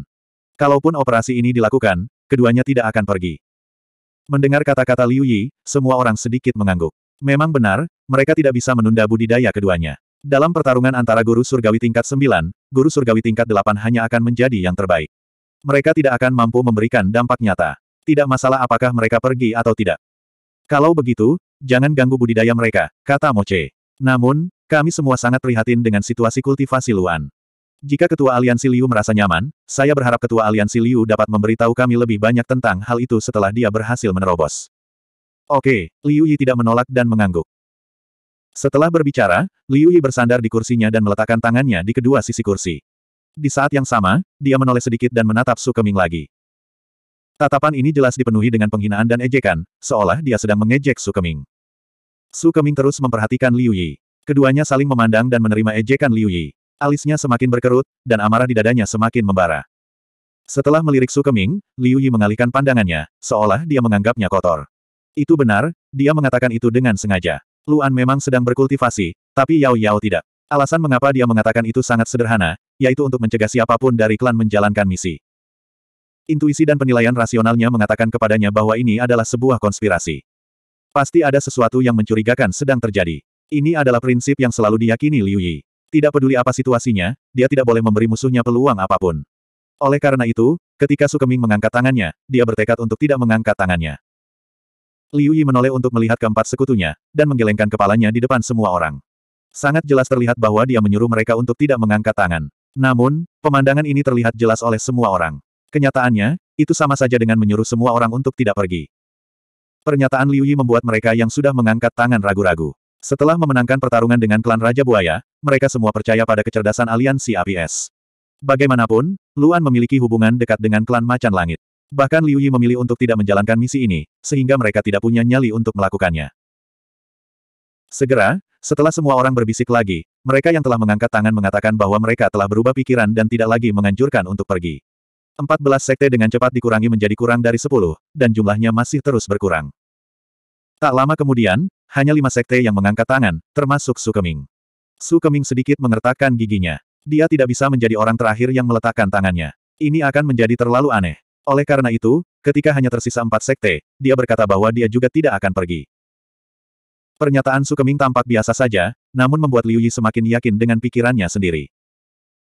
Kalaupun operasi ini dilakukan, keduanya tidak akan pergi. Mendengar kata-kata Liu Yi, semua orang sedikit mengangguk. Memang benar, mereka tidak bisa menunda budidaya keduanya. Dalam pertarungan antara guru surgawi tingkat 9, guru surgawi tingkat 8 hanya akan menjadi yang terbaik. Mereka tidak akan mampu memberikan dampak nyata tidak masalah apakah mereka pergi atau tidak. Kalau begitu, jangan ganggu budidaya mereka, kata Moce. Namun, kami semua sangat prihatin dengan situasi kultivasi Luan. Jika Ketua Aliansi Liu merasa nyaman, saya berharap Ketua Aliansi Liu dapat memberitahu kami lebih banyak tentang hal itu setelah dia berhasil menerobos. Oke, Liu Yi tidak menolak dan mengangguk. Setelah berbicara, Liu Yi bersandar di kursinya dan meletakkan tangannya di kedua sisi kursi. Di saat yang sama, dia menoleh sedikit dan menatap Su Keming lagi. Tatapan ini jelas dipenuhi dengan penghinaan dan ejekan, seolah dia sedang mengejek Su Keming. Su Keming terus memperhatikan Liu Yi. Keduanya saling memandang dan menerima ejekan Liu Yi. Alisnya semakin berkerut, dan amarah di dadanya semakin membara. Setelah melirik Su Keming, Liu Yi mengalihkan pandangannya, seolah dia menganggapnya kotor. Itu benar, dia mengatakan itu dengan sengaja. Luan memang sedang berkultivasi, tapi Yao Yao tidak. Alasan mengapa dia mengatakan itu sangat sederhana, yaitu untuk mencegah siapapun dari klan menjalankan misi. Intuisi dan penilaian rasionalnya mengatakan kepadanya bahwa ini adalah sebuah konspirasi. Pasti ada sesuatu yang mencurigakan sedang terjadi. Ini adalah prinsip yang selalu diyakini Liu Yi. Tidak peduli apa situasinya, dia tidak boleh memberi musuhnya peluang apapun. Oleh karena itu, ketika Sukeming mengangkat tangannya, dia bertekad untuk tidak mengangkat tangannya. Liu Yi menoleh untuk melihat keempat sekutunya, dan menggelengkan kepalanya di depan semua orang. Sangat jelas terlihat bahwa dia menyuruh mereka untuk tidak mengangkat tangan. Namun, pemandangan ini terlihat jelas oleh semua orang. Kenyataannya, itu sama saja dengan menyuruh semua orang untuk tidak pergi. Pernyataan Liu Yi membuat mereka yang sudah mengangkat tangan ragu-ragu. Setelah memenangkan pertarungan dengan klan Raja Buaya, mereka semua percaya pada kecerdasan aliansi APS. Bagaimanapun, Luan memiliki hubungan dekat dengan klan Macan Langit. Bahkan Liu Yi memilih untuk tidak menjalankan misi ini, sehingga mereka tidak punya nyali untuk melakukannya. Segera, setelah semua orang berbisik lagi, mereka yang telah mengangkat tangan mengatakan bahwa mereka telah berubah pikiran dan tidak lagi menganjurkan untuk pergi. Empat belas sekte dengan cepat dikurangi menjadi kurang dari sepuluh, dan jumlahnya masih terus berkurang. Tak lama kemudian, hanya lima sekte yang mengangkat tangan, termasuk Sukeming. Sukeming sedikit mengertakkan giginya. Dia tidak bisa menjadi orang terakhir yang meletakkan tangannya. Ini akan menjadi terlalu aneh. Oleh karena itu, ketika hanya tersisa empat sekte, dia berkata bahwa dia juga tidak akan pergi. Pernyataan Sukeming tampak biasa saja, namun membuat Liu Yi semakin yakin dengan pikirannya sendiri.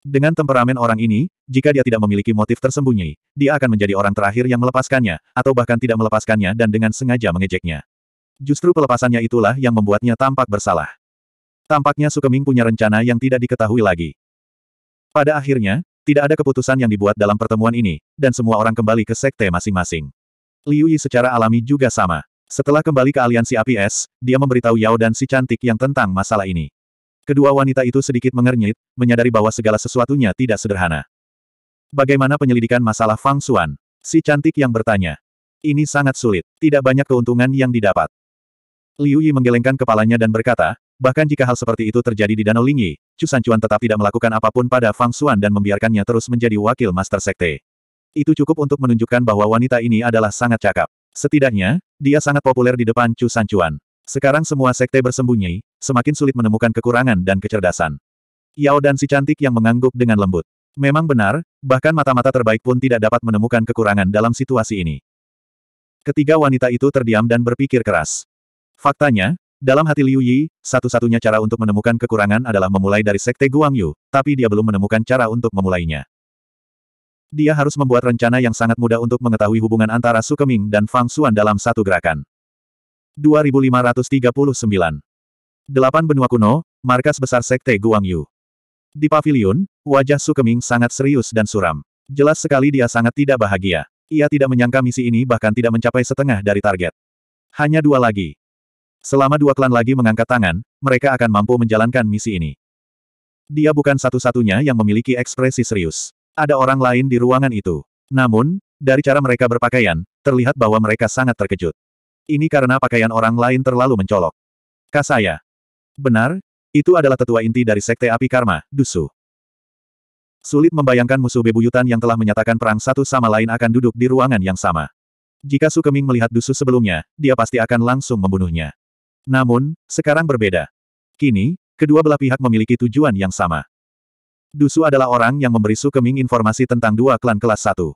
Dengan temperamen orang ini, jika dia tidak memiliki motif tersembunyi, dia akan menjadi orang terakhir yang melepaskannya, atau bahkan tidak melepaskannya dan dengan sengaja mengejeknya. Justru pelepasannya itulah yang membuatnya tampak bersalah. Tampaknya Sukeming punya rencana yang tidak diketahui lagi. Pada akhirnya, tidak ada keputusan yang dibuat dalam pertemuan ini, dan semua orang kembali ke sekte masing-masing. Liu Yi secara alami juga sama. Setelah kembali ke aliansi APS, dia memberitahu Yao dan si cantik yang tentang masalah ini. Kedua wanita itu sedikit mengernyit, menyadari bahwa segala sesuatunya tidak sederhana. Bagaimana penyelidikan masalah Fang Xuan? Si cantik yang bertanya. Ini sangat sulit, tidak banyak keuntungan yang didapat. Liu Yi menggelengkan kepalanya dan berkata, bahkan jika hal seperti itu terjadi di Danau Lingyi, Cusancuan tetap tidak melakukan apapun pada Fang Xuan dan membiarkannya terus menjadi wakil Master Sekte. Itu cukup untuk menunjukkan bahwa wanita ini adalah sangat cakap. Setidaknya, dia sangat populer di depan Cusancuan. Sekarang semua sekte bersembunyi, semakin sulit menemukan kekurangan dan kecerdasan. Yao dan si cantik yang mengangguk dengan lembut. Memang benar, bahkan mata-mata terbaik pun tidak dapat menemukan kekurangan dalam situasi ini. Ketiga wanita itu terdiam dan berpikir keras. Faktanya, dalam hati Liu Yi, satu-satunya cara untuk menemukan kekurangan adalah memulai dari sekte Guangyu, tapi dia belum menemukan cara untuk memulainya. Dia harus membuat rencana yang sangat mudah untuk mengetahui hubungan antara Su Keming dan Fang Xuan dalam satu gerakan. 2539. Delapan benua kuno, markas besar Sekte Guangyu. Di pavilion, wajah Su Keming sangat serius dan suram. Jelas sekali dia sangat tidak bahagia. Ia tidak menyangka misi ini bahkan tidak mencapai setengah dari target. Hanya dua lagi. Selama dua klan lagi mengangkat tangan, mereka akan mampu menjalankan misi ini. Dia bukan satu-satunya yang memiliki ekspresi serius. Ada orang lain di ruangan itu. Namun, dari cara mereka berpakaian, terlihat bahwa mereka sangat terkejut. Ini karena pakaian orang lain terlalu mencolok. Kasaya. Benar, itu adalah tetua inti dari Sekte Api Karma, Dusu. Sulit membayangkan musuh bebuyutan yang telah menyatakan perang satu sama lain akan duduk di ruangan yang sama. Jika Sukeming melihat Dusu sebelumnya, dia pasti akan langsung membunuhnya. Namun, sekarang berbeda. Kini, kedua belah pihak memiliki tujuan yang sama. Dusu adalah orang yang memberi Sukeming informasi tentang dua klan kelas satu.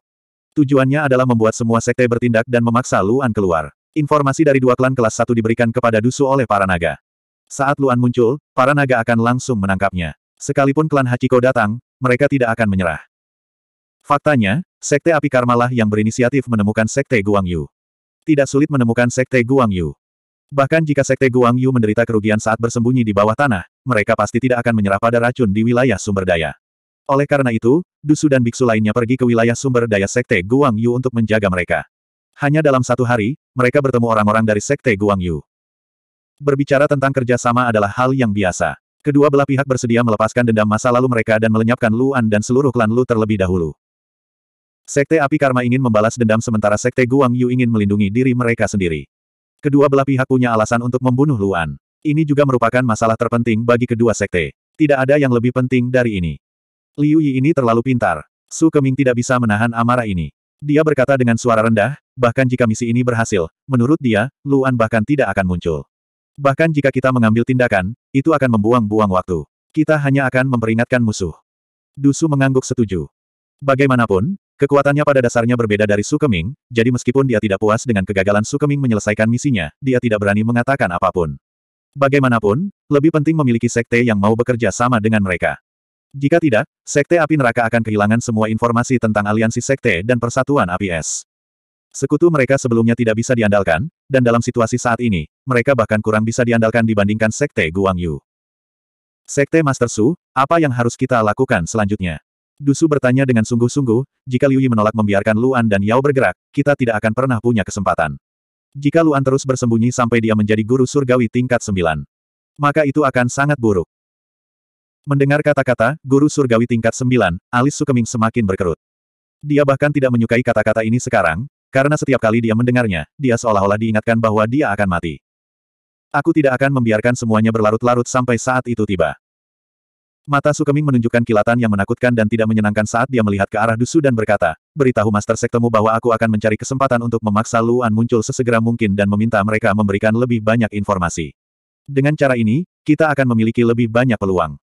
Tujuannya adalah membuat semua sekte bertindak dan memaksa Luan keluar. Informasi dari dua klan kelas satu diberikan kepada Dusu oleh para naga. Saat Luan muncul, para naga akan langsung menangkapnya. Sekalipun klan Hachiko datang, mereka tidak akan menyerah. Faktanya, Sekte Api Karmalah yang berinisiatif menemukan Sekte Guangyu. Tidak sulit menemukan Sekte Guangyu. Bahkan jika Sekte Guangyu menderita kerugian saat bersembunyi di bawah tanah, mereka pasti tidak akan menyerah pada racun di wilayah sumber daya. Oleh karena itu, Dusu dan biksu lainnya pergi ke wilayah sumber daya Sekte Guangyu untuk menjaga mereka. Hanya dalam satu hari, mereka bertemu orang-orang dari Sekte Guangyu. Berbicara tentang kerjasama adalah hal yang biasa. Kedua belah pihak bersedia melepaskan dendam masa lalu mereka dan melenyapkan Luan dan seluruh klan Lu terlebih dahulu. Sekte Api Karma ingin membalas dendam sementara Sekte Guangyu ingin melindungi diri mereka sendiri. Kedua belah pihak punya alasan untuk membunuh Luan. Ini juga merupakan masalah terpenting bagi kedua sekte. Tidak ada yang lebih penting dari ini. Liu Yi ini terlalu pintar. Su Keming tidak bisa menahan amarah ini. Dia berkata dengan suara rendah, bahkan jika misi ini berhasil, menurut dia, Luan bahkan tidak akan muncul. Bahkan jika kita mengambil tindakan, itu akan membuang-buang waktu. Kita hanya akan memperingatkan musuh. Dusu mengangguk setuju. Bagaimanapun, kekuatannya pada dasarnya berbeda dari Sukeming, jadi meskipun dia tidak puas dengan kegagalan Sukeming menyelesaikan misinya, dia tidak berani mengatakan apapun. Bagaimanapun, lebih penting memiliki sekte yang mau bekerja sama dengan mereka. Jika tidak, Sekte Api Neraka akan kehilangan semua informasi tentang aliansi Sekte dan Persatuan Api Es. Sekutu mereka sebelumnya tidak bisa diandalkan, dan dalam situasi saat ini, mereka bahkan kurang bisa diandalkan dibandingkan Sekte Guang Yu. Sekte Master Su, apa yang harus kita lakukan selanjutnya? Dusu bertanya dengan sungguh-sungguh, jika Liu Yi menolak membiarkan Luan dan Yao bergerak, kita tidak akan pernah punya kesempatan. Jika Luan terus bersembunyi sampai dia menjadi guru surgawi tingkat 9, maka itu akan sangat buruk. Mendengar kata-kata, guru surgawi tingkat sembilan, alis Sukeming semakin berkerut. Dia bahkan tidak menyukai kata-kata ini sekarang, karena setiap kali dia mendengarnya, dia seolah-olah diingatkan bahwa dia akan mati. Aku tidak akan membiarkan semuanya berlarut-larut sampai saat itu tiba. Mata Sukeming menunjukkan kilatan yang menakutkan dan tidak menyenangkan saat dia melihat ke arah Dusu dan berkata, beritahu Master Sektemu bahwa aku akan mencari kesempatan untuk memaksa Luan muncul sesegera mungkin dan meminta mereka memberikan lebih banyak informasi. Dengan cara ini, kita akan memiliki lebih banyak peluang.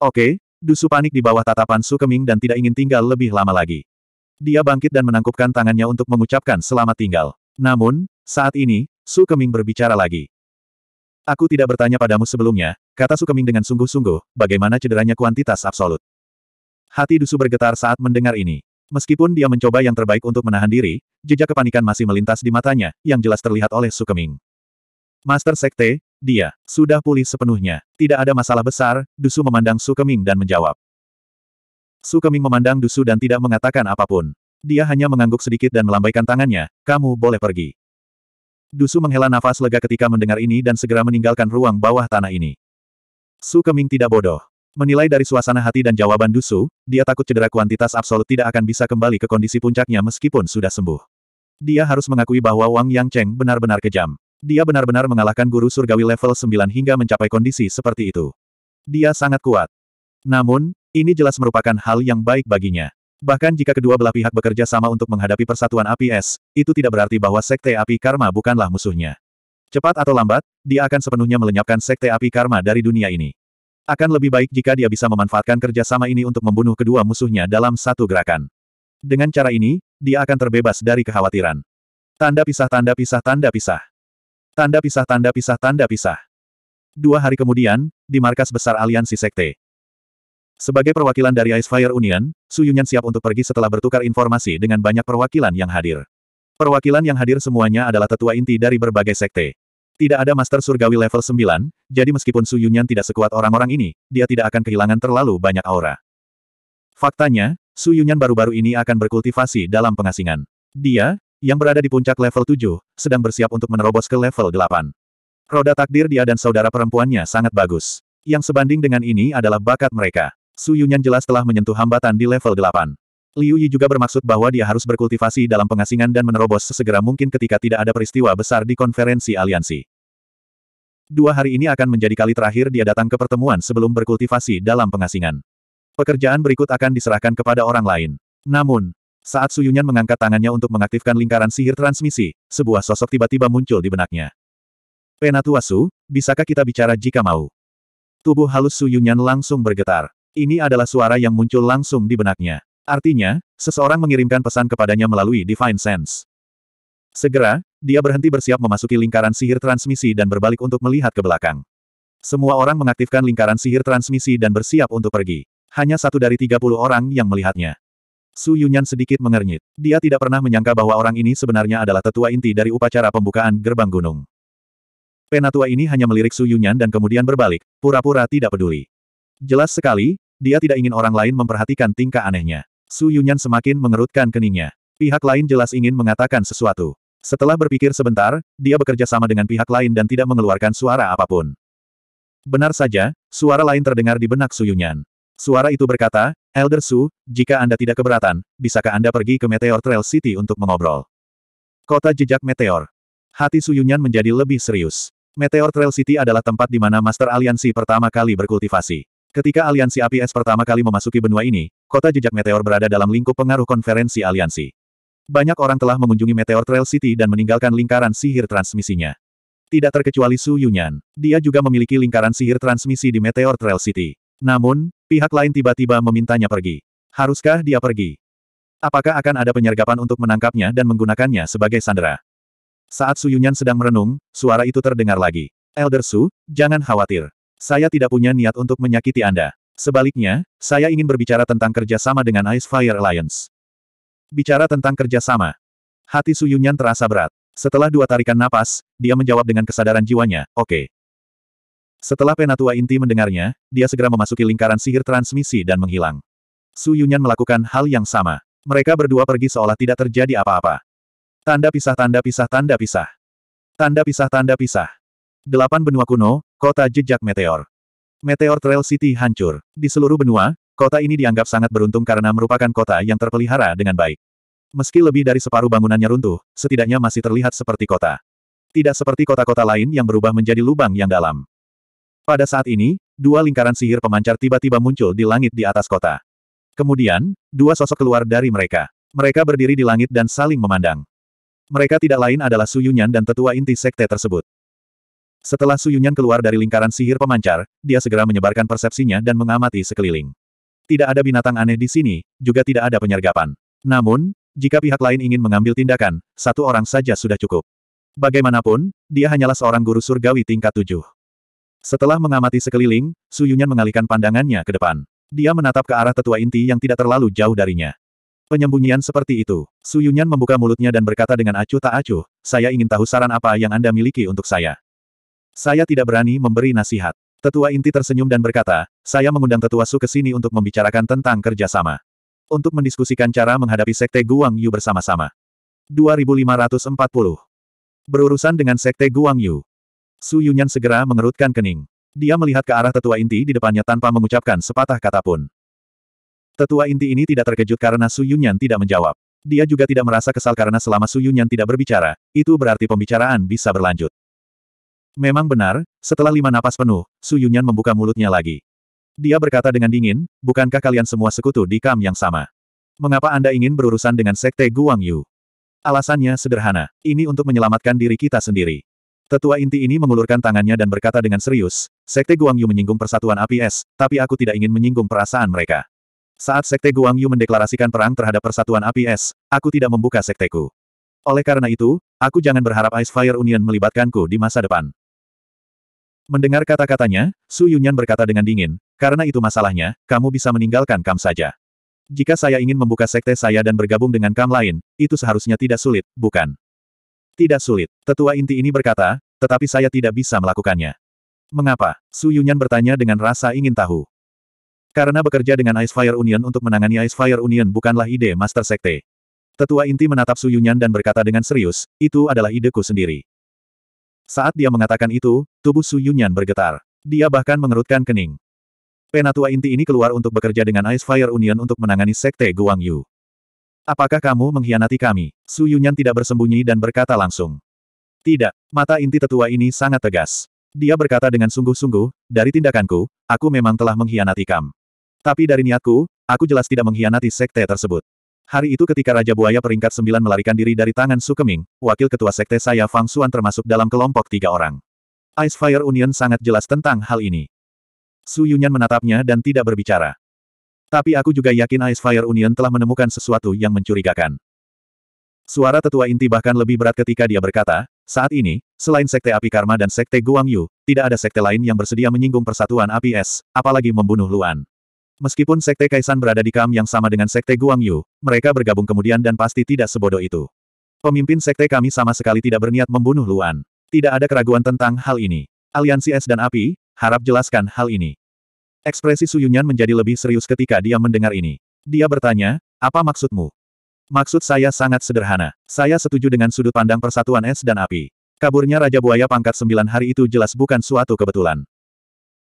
Oke, Dusu panik di bawah tatapan Su Keming dan tidak ingin tinggal lebih lama lagi. Dia bangkit dan menangkupkan tangannya untuk mengucapkan selamat tinggal. Namun, saat ini, Su Keming berbicara lagi. Aku tidak bertanya padamu sebelumnya, kata Su Keming dengan sungguh-sungguh, bagaimana cederanya kuantitas absolut. Hati Dusu bergetar saat mendengar ini. Meskipun dia mencoba yang terbaik untuk menahan diri, jejak kepanikan masih melintas di matanya, yang jelas terlihat oleh Su Keming. Master Sekte, dia, sudah pulih sepenuhnya. Tidak ada masalah besar, Dusu memandang Sukeming dan menjawab. Sukeming memandang Dusu dan tidak mengatakan apapun. Dia hanya mengangguk sedikit dan melambaikan tangannya, kamu boleh pergi. Dusu menghela nafas lega ketika mendengar ini dan segera meninggalkan ruang bawah tanah ini. Sukeming tidak bodoh. Menilai dari suasana hati dan jawaban Dusu, dia takut cedera kuantitas absolut tidak akan bisa kembali ke kondisi puncaknya meskipun sudah sembuh. Dia harus mengakui bahwa Wang Yang Cheng benar-benar kejam. Dia benar-benar mengalahkan guru surgawi level 9 hingga mencapai kondisi seperti itu. Dia sangat kuat. Namun, ini jelas merupakan hal yang baik baginya. Bahkan jika kedua belah pihak bekerja sama untuk menghadapi persatuan api es, itu tidak berarti bahwa sekte api karma bukanlah musuhnya. Cepat atau lambat, dia akan sepenuhnya melenyapkan sekte api karma dari dunia ini. Akan lebih baik jika dia bisa memanfaatkan kerjasama ini untuk membunuh kedua musuhnya dalam satu gerakan. Dengan cara ini, dia akan terbebas dari kekhawatiran. Tanda pisah tanda pisah tanda pisah. Tanda pisah tanda pisah tanda pisah. Dua hari kemudian, di markas besar aliansi sekte. Sebagai perwakilan dari Ice Fire Union, Su Yunyan siap untuk pergi setelah bertukar informasi dengan banyak perwakilan yang hadir. Perwakilan yang hadir semuanya adalah tetua inti dari berbagai sekte. Tidak ada Master Surgawi level 9, jadi meskipun Su Yunyan tidak sekuat orang-orang ini, dia tidak akan kehilangan terlalu banyak aura. Faktanya, Su Yunyan baru-baru ini akan berkultivasi dalam pengasingan. Dia, yang berada di puncak level 7, sedang bersiap untuk menerobos ke level 8. Roda takdir dia dan saudara perempuannya sangat bagus. Yang sebanding dengan ini adalah bakat mereka. Su Yunyan jelas telah menyentuh hambatan di level 8. Liu Yi juga bermaksud bahwa dia harus berkultivasi dalam pengasingan dan menerobos sesegera mungkin ketika tidak ada peristiwa besar di konferensi aliansi. Dua hari ini akan menjadi kali terakhir dia datang ke pertemuan sebelum berkultivasi dalam pengasingan. Pekerjaan berikut akan diserahkan kepada orang lain. Namun, saat Suyunyan mengangkat tangannya untuk mengaktifkan lingkaran sihir transmisi, sebuah sosok tiba-tiba muncul di benaknya. Penatuasu, bisakah kita bicara jika mau? Tubuh halus Suyunyan langsung bergetar. Ini adalah suara yang muncul langsung di benaknya. Artinya, seseorang mengirimkan pesan kepadanya melalui Divine Sense. Segera, dia berhenti bersiap memasuki lingkaran sihir transmisi dan berbalik untuk melihat ke belakang. Semua orang mengaktifkan lingkaran sihir transmisi dan bersiap untuk pergi. Hanya satu dari tiga puluh orang yang melihatnya. Su Yunyan sedikit mengernyit. Dia tidak pernah menyangka bahwa orang ini sebenarnya adalah tetua inti dari upacara pembukaan gerbang gunung. Penatua ini hanya melirik Su Yunyan dan kemudian berbalik, pura-pura tidak peduli. Jelas sekali, dia tidak ingin orang lain memperhatikan tingkah anehnya. Su Yunyan semakin mengerutkan keningnya. Pihak lain jelas ingin mengatakan sesuatu. Setelah berpikir sebentar, dia bekerja sama dengan pihak lain dan tidak mengeluarkan suara apapun. Benar saja, suara lain terdengar di benak Su Yunyan. Suara itu berkata, Elder Su, jika Anda tidak keberatan, bisakah Anda pergi ke Meteor Trail City untuk mengobrol? Kota Jejak Meteor. Hati Su Yunyan menjadi lebih serius. Meteor Trail City adalah tempat di mana Master Aliansi pertama kali berkultivasi. Ketika Aliansi APS pertama kali memasuki benua ini, kota jejak meteor berada dalam lingkup pengaruh konferensi aliansi. Banyak orang telah mengunjungi Meteor Trail City dan meninggalkan lingkaran sihir transmisinya. Tidak terkecuali Su Yunyan. Dia juga memiliki lingkaran sihir transmisi di Meteor Trail City. Namun, pihak lain tiba-tiba memintanya pergi. Haruskah dia pergi? Apakah akan ada penyergapan untuk menangkapnya dan menggunakannya sebagai sandera? Saat Su Yunyan sedang merenung, suara itu terdengar lagi. Elder Su, jangan khawatir. Saya tidak punya niat untuk menyakiti Anda. Sebaliknya, saya ingin berbicara tentang kerjasama dengan Ice Fire Alliance. Bicara tentang kerjasama. Hati Su Yunyan terasa berat. Setelah dua tarikan napas, dia menjawab dengan kesadaran jiwanya, oke. Okay. Setelah penatua inti mendengarnya, dia segera memasuki lingkaran sihir transmisi dan menghilang. Su Yunyan melakukan hal yang sama. Mereka berdua pergi seolah tidak terjadi apa-apa. Tanda pisah tanda pisah tanda pisah. Tanda pisah tanda pisah. Delapan benua kuno, kota jejak meteor. Meteor Trail City hancur. Di seluruh benua, kota ini dianggap sangat beruntung karena merupakan kota yang terpelihara dengan baik. Meski lebih dari separuh bangunannya runtuh, setidaknya masih terlihat seperti kota. Tidak seperti kota-kota lain yang berubah menjadi lubang yang dalam. Pada saat ini, dua lingkaran sihir pemancar tiba-tiba muncul di langit di atas kota. Kemudian, dua sosok keluar dari mereka. Mereka berdiri di langit dan saling memandang. Mereka tidak lain adalah Suyunyan dan tetua inti sekte tersebut. Setelah Suyunyan keluar dari lingkaran sihir pemancar, dia segera menyebarkan persepsinya dan mengamati sekeliling. Tidak ada binatang aneh di sini, juga tidak ada penyergapan. Namun, jika pihak lain ingin mengambil tindakan, satu orang saja sudah cukup. Bagaimanapun, dia hanyalah seorang guru surgawi tingkat tujuh. Setelah mengamati sekeliling, Su Yunyan mengalihkan pandangannya ke depan. Dia menatap ke arah tetua inti yang tidak terlalu jauh darinya. Penyembunyian seperti itu. Su Yunyan membuka mulutnya dan berkata dengan acuh tak acuh, saya ingin tahu saran apa yang Anda miliki untuk saya. Saya tidak berani memberi nasihat. Tetua inti tersenyum dan berkata, saya mengundang tetua Su ke sini untuk membicarakan tentang kerjasama. Untuk mendiskusikan cara menghadapi sekte Guang Yu bersama-sama. 2540 Berurusan dengan sekte Guang Yu, Su Yunyan segera mengerutkan kening. Dia melihat ke arah tetua inti di depannya tanpa mengucapkan sepatah kata pun. Tetua inti ini tidak terkejut karena Su Yunyan tidak menjawab. Dia juga tidak merasa kesal karena selama Su Yunyan tidak berbicara, itu berarti pembicaraan bisa berlanjut. Memang benar, setelah lima napas penuh, Su Yunyan membuka mulutnya lagi. Dia berkata dengan dingin, bukankah kalian semua sekutu di kam yang sama? Mengapa Anda ingin berurusan dengan Sekte Guangyu? Alasannya sederhana, ini untuk menyelamatkan diri kita sendiri. Tetua inti ini mengulurkan tangannya dan berkata dengan serius, Sekte Guangyu menyinggung persatuan APS, tapi aku tidak ingin menyinggung perasaan mereka. Saat Sekte Guangyu mendeklarasikan perang terhadap persatuan APS, aku tidak membuka sekteku. Oleh karena itu, aku jangan berharap Ice Fire Union melibatkanku di masa depan. Mendengar kata-katanya, Su Yunyan berkata dengan dingin, karena itu masalahnya, kamu bisa meninggalkan Kam saja. Jika saya ingin membuka sekte saya dan bergabung dengan Kam lain, itu seharusnya tidak sulit, bukan? Tidak sulit. Tetua inti ini berkata, tetapi saya tidak bisa melakukannya. Mengapa? Su Yunyan bertanya dengan rasa ingin tahu. Karena bekerja dengan Ice Fire Union untuk menangani Ice Fire Union bukanlah ide Master Sekte. Tetua inti menatap Su Yunyan dan berkata dengan serius, itu adalah ideku sendiri. Saat dia mengatakan itu, tubuh Su Yunyan bergetar. Dia bahkan mengerutkan kening. Penatua inti ini keluar untuk bekerja dengan Ice Fire Union untuk menangani Sekte Guangyu. Apakah kamu mengkhianati kami? Su Yunyan tidak bersembunyi dan berkata langsung. Tidak, mata inti tetua ini sangat tegas. Dia berkata dengan sungguh-sungguh, dari tindakanku, aku memang telah mengkhianati Kam. Tapi dari niatku, aku jelas tidak mengkhianati sekte tersebut. Hari itu ketika Raja Buaya peringkat sembilan melarikan diri dari tangan Sukeming, wakil ketua sekte saya Fang Xuan termasuk dalam kelompok tiga orang. Ice Fire Union sangat jelas tentang hal ini. Su Yunyan menatapnya dan tidak berbicara. Tapi aku juga yakin Ice Fire Union telah menemukan sesuatu yang mencurigakan. Suara tetua inti bahkan lebih berat ketika dia berkata, saat ini, selain Sekte Api Karma dan Sekte Guangyu, tidak ada sekte lain yang bersedia menyinggung persatuan api es, apalagi membunuh Luan. Meskipun Sekte Kaisan berada di kam yang sama dengan Sekte Guangyu, mereka bergabung kemudian dan pasti tidak sebodoh itu. Pemimpin Sekte kami sama sekali tidak berniat membunuh Luan. Tidak ada keraguan tentang hal ini. Aliansi Es dan Api, harap jelaskan hal ini. Ekspresi Suyunyan menjadi lebih serius ketika dia mendengar ini. Dia bertanya, apa maksudmu? Maksud saya sangat sederhana. Saya setuju dengan sudut pandang persatuan es dan api. Kaburnya Raja Buaya pangkat sembilan hari itu jelas bukan suatu kebetulan.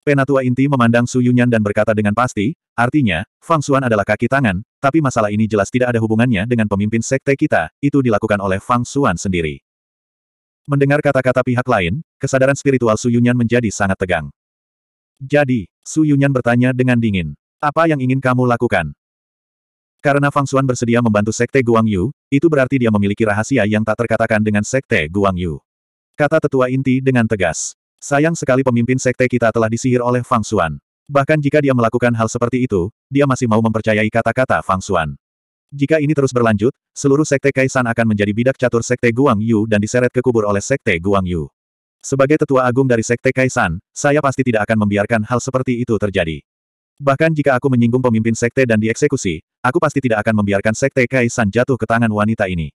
Penatua inti memandang Suyunyan dan berkata dengan pasti, artinya, Fang Xuan adalah kaki tangan, tapi masalah ini jelas tidak ada hubungannya dengan pemimpin sekte kita, itu dilakukan oleh Fang Xuan sendiri. Mendengar kata-kata pihak lain, kesadaran spiritual Suyunyan menjadi sangat tegang. Jadi, Su Yunyan bertanya dengan dingin. Apa yang ingin kamu lakukan? Karena Fang Xuan bersedia membantu Sekte Guangyu, itu berarti dia memiliki rahasia yang tak terkatakan dengan Sekte Guangyu. Kata tetua inti dengan tegas. Sayang sekali pemimpin Sekte kita telah disihir oleh Fang Xuan. Bahkan jika dia melakukan hal seperti itu, dia masih mau mempercayai kata-kata Fang Xuan. Jika ini terus berlanjut, seluruh Sekte Kaisan akan menjadi bidak catur Sekte Guangyu dan diseret ke kubur oleh Sekte Guangyu. Sebagai tetua agung dari Sekte Kaisan, saya pasti tidak akan membiarkan hal seperti itu terjadi. Bahkan jika aku menyinggung pemimpin Sekte dan dieksekusi, aku pasti tidak akan membiarkan Sekte Kaisan jatuh ke tangan wanita ini.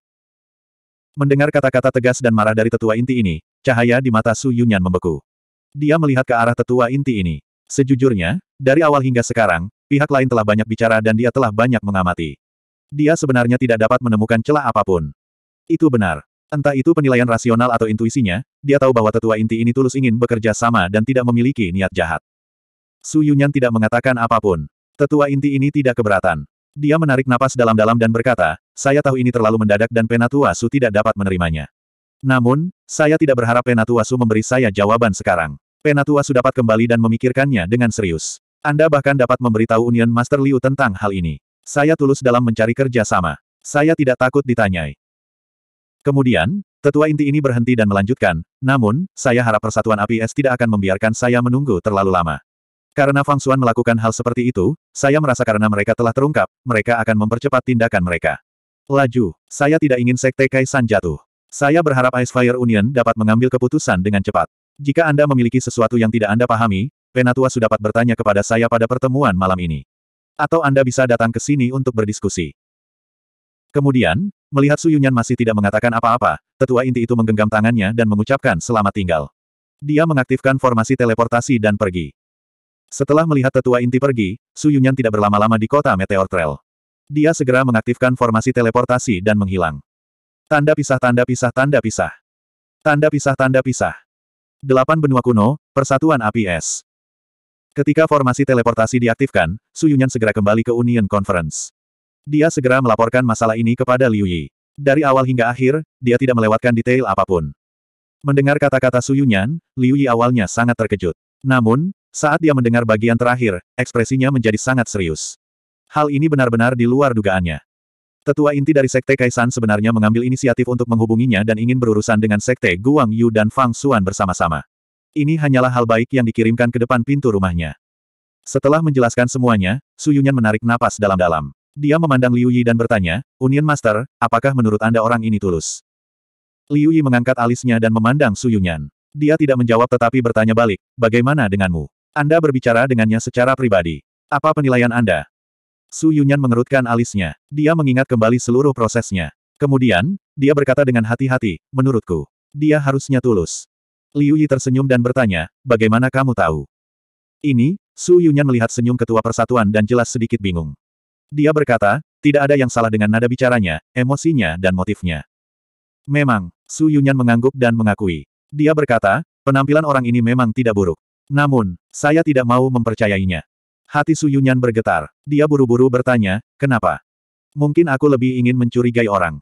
Mendengar kata-kata tegas dan marah dari tetua inti ini, cahaya di mata Su Yunyan membeku. Dia melihat ke arah tetua inti ini. Sejujurnya, dari awal hingga sekarang, pihak lain telah banyak bicara dan dia telah banyak mengamati. Dia sebenarnya tidak dapat menemukan celah apapun. Itu benar. Entah itu penilaian rasional atau intuisinya, dia tahu bahwa tetua inti ini tulus ingin bekerja sama dan tidak memiliki niat jahat. Su Yunyan tidak mengatakan apapun. Tetua inti ini tidak keberatan. Dia menarik napas dalam-dalam dan berkata, saya tahu ini terlalu mendadak dan Penatua Su tidak dapat menerimanya. Namun, saya tidak berharap Penatua Su memberi saya jawaban sekarang. Penatua Su dapat kembali dan memikirkannya dengan serius. Anda bahkan dapat memberitahu Union Master Liu tentang hal ini. Saya tulus dalam mencari kerja sama. Saya tidak takut ditanyai. Kemudian, tetua inti ini berhenti dan melanjutkan, namun, saya harap Persatuan Api Es tidak akan membiarkan saya menunggu terlalu lama. Karena Fang Xuan melakukan hal seperti itu, saya merasa karena mereka telah terungkap, mereka akan mempercepat tindakan mereka. Laju, saya tidak ingin Sekte Kaisan jatuh. Saya berharap Ice Fire Union dapat mengambil keputusan dengan cepat. Jika Anda memiliki sesuatu yang tidak Anda pahami, Penatua sudah dapat bertanya kepada saya pada pertemuan malam ini. Atau Anda bisa datang ke sini untuk berdiskusi. Kemudian, Melihat Su Yunyan masih tidak mengatakan apa-apa, tetua inti itu menggenggam tangannya dan mengucapkan selamat tinggal. Dia mengaktifkan formasi teleportasi dan pergi. Setelah melihat tetua inti pergi, Su Yunyan tidak berlama-lama di kota Meteor Trail. Dia segera mengaktifkan formasi teleportasi dan menghilang. Tanda pisah tanda pisah tanda pisah. Tanda pisah tanda pisah. Delapan benua kuno, persatuan APS. Ketika formasi teleportasi diaktifkan, Su Yunyan segera kembali ke Union Conference. Dia segera melaporkan masalah ini kepada Liu Yi. Dari awal hingga akhir, dia tidak melewatkan detail apapun. Mendengar kata-kata Su Yunyan, Liu Yi awalnya sangat terkejut. Namun, saat dia mendengar bagian terakhir, ekspresinya menjadi sangat serius. Hal ini benar-benar di luar dugaannya. Tetua inti dari Sekte Kaisan sebenarnya mengambil inisiatif untuk menghubunginya dan ingin berurusan dengan Sekte Guang Yu dan Fang Xuan bersama-sama. Ini hanyalah hal baik yang dikirimkan ke depan pintu rumahnya. Setelah menjelaskan semuanya, Su Yunyan menarik napas dalam-dalam. Dia memandang Liu Yi dan bertanya, Union Master, apakah menurut Anda orang ini tulus? Liu Yi mengangkat alisnya dan memandang Su Yunyan. Dia tidak menjawab tetapi bertanya balik, bagaimana denganmu? Anda berbicara dengannya secara pribadi. Apa penilaian Anda? Su Yunyan mengerutkan alisnya. Dia mengingat kembali seluruh prosesnya. Kemudian, dia berkata dengan hati-hati, menurutku. Dia harusnya tulus. Liu Yi tersenyum dan bertanya, bagaimana kamu tahu? Ini, Su Yunyan melihat senyum ketua persatuan dan jelas sedikit bingung. Dia berkata, tidak ada yang salah dengan nada bicaranya, emosinya dan motifnya. Memang, Su Yunyan mengangguk dan mengakui. Dia berkata, penampilan orang ini memang tidak buruk. Namun, saya tidak mau mempercayainya. Hati Su Yunyan bergetar. Dia buru-buru bertanya, kenapa? Mungkin aku lebih ingin mencurigai orang.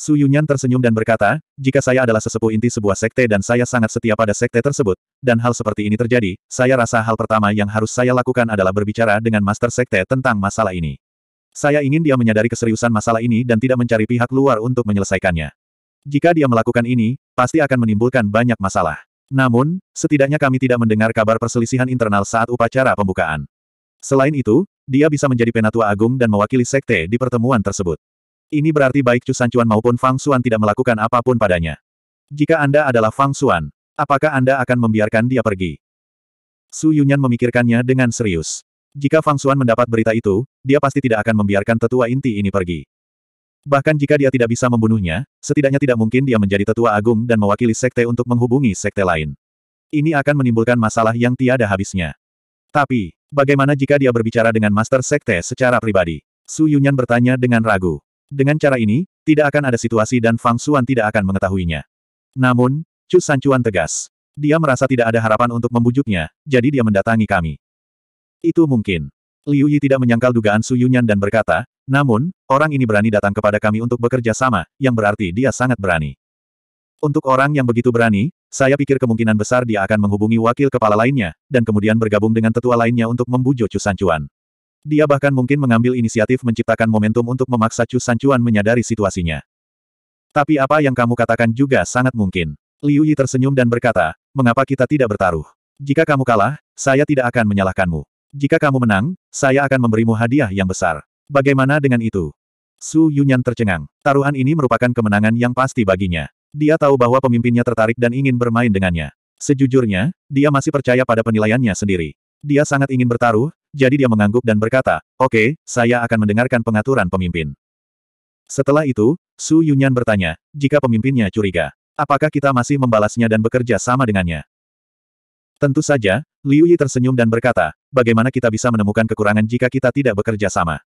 Su Yunyan tersenyum dan berkata, jika saya adalah sesepuh inti sebuah sekte dan saya sangat setia pada sekte tersebut, dan hal seperti ini terjadi, saya rasa hal pertama yang harus saya lakukan adalah berbicara dengan master sekte tentang masalah ini. Saya ingin dia menyadari keseriusan masalah ini dan tidak mencari pihak luar untuk menyelesaikannya. Jika dia melakukan ini, pasti akan menimbulkan banyak masalah. Namun, setidaknya kami tidak mendengar kabar perselisihan internal saat upacara pembukaan. Selain itu, dia bisa menjadi penatua agung dan mewakili sekte di pertemuan tersebut. Ini berarti baik Chu Sancuan maupun Fang Xuan tidak melakukan apapun padanya. Jika Anda adalah Fang Xuan, apakah Anda akan membiarkan dia pergi? Su Yunyan memikirkannya dengan serius. Jika Fang Xuan mendapat berita itu, dia pasti tidak akan membiarkan tetua inti ini pergi. Bahkan jika dia tidak bisa membunuhnya, setidaknya tidak mungkin dia menjadi tetua agung dan mewakili sekte untuk menghubungi sekte lain. Ini akan menimbulkan masalah yang tiada habisnya. Tapi, bagaimana jika dia berbicara dengan master sekte secara pribadi? Su Yunyan bertanya dengan ragu. Dengan cara ini, tidak akan ada situasi dan Fang Xuan tidak akan mengetahuinya. Namun, Chu Sancuan tegas. Dia merasa tidak ada harapan untuk membujuknya, jadi dia mendatangi kami. Itu mungkin. Liu Yi tidak menyangkal dugaan Su Yunyan dan berkata, namun, orang ini berani datang kepada kami untuk bekerja sama, yang berarti dia sangat berani. Untuk orang yang begitu berani, saya pikir kemungkinan besar dia akan menghubungi wakil kepala lainnya, dan kemudian bergabung dengan tetua lainnya untuk membujuk Chu Sancuan. Dia bahkan mungkin mengambil inisiatif menciptakan momentum untuk memaksa Chu Sancuan menyadari situasinya. Tapi apa yang kamu katakan juga sangat mungkin. Liu Yi tersenyum dan berkata, mengapa kita tidak bertaruh? Jika kamu kalah, saya tidak akan menyalahkanmu. Jika kamu menang, saya akan memberimu hadiah yang besar. Bagaimana dengan itu? Su Yunyan tercengang. Taruhan ini merupakan kemenangan yang pasti baginya. Dia tahu bahwa pemimpinnya tertarik dan ingin bermain dengannya. Sejujurnya, dia masih percaya pada penilaiannya sendiri. Dia sangat ingin bertaruh, jadi dia mengangguk dan berkata, Oke, okay, saya akan mendengarkan pengaturan pemimpin. Setelah itu, Su Yunyan bertanya, jika pemimpinnya curiga, apakah kita masih membalasnya dan bekerja sama dengannya? Tentu saja, Liu Yi tersenyum dan berkata, bagaimana kita bisa menemukan kekurangan jika kita tidak bekerja sama?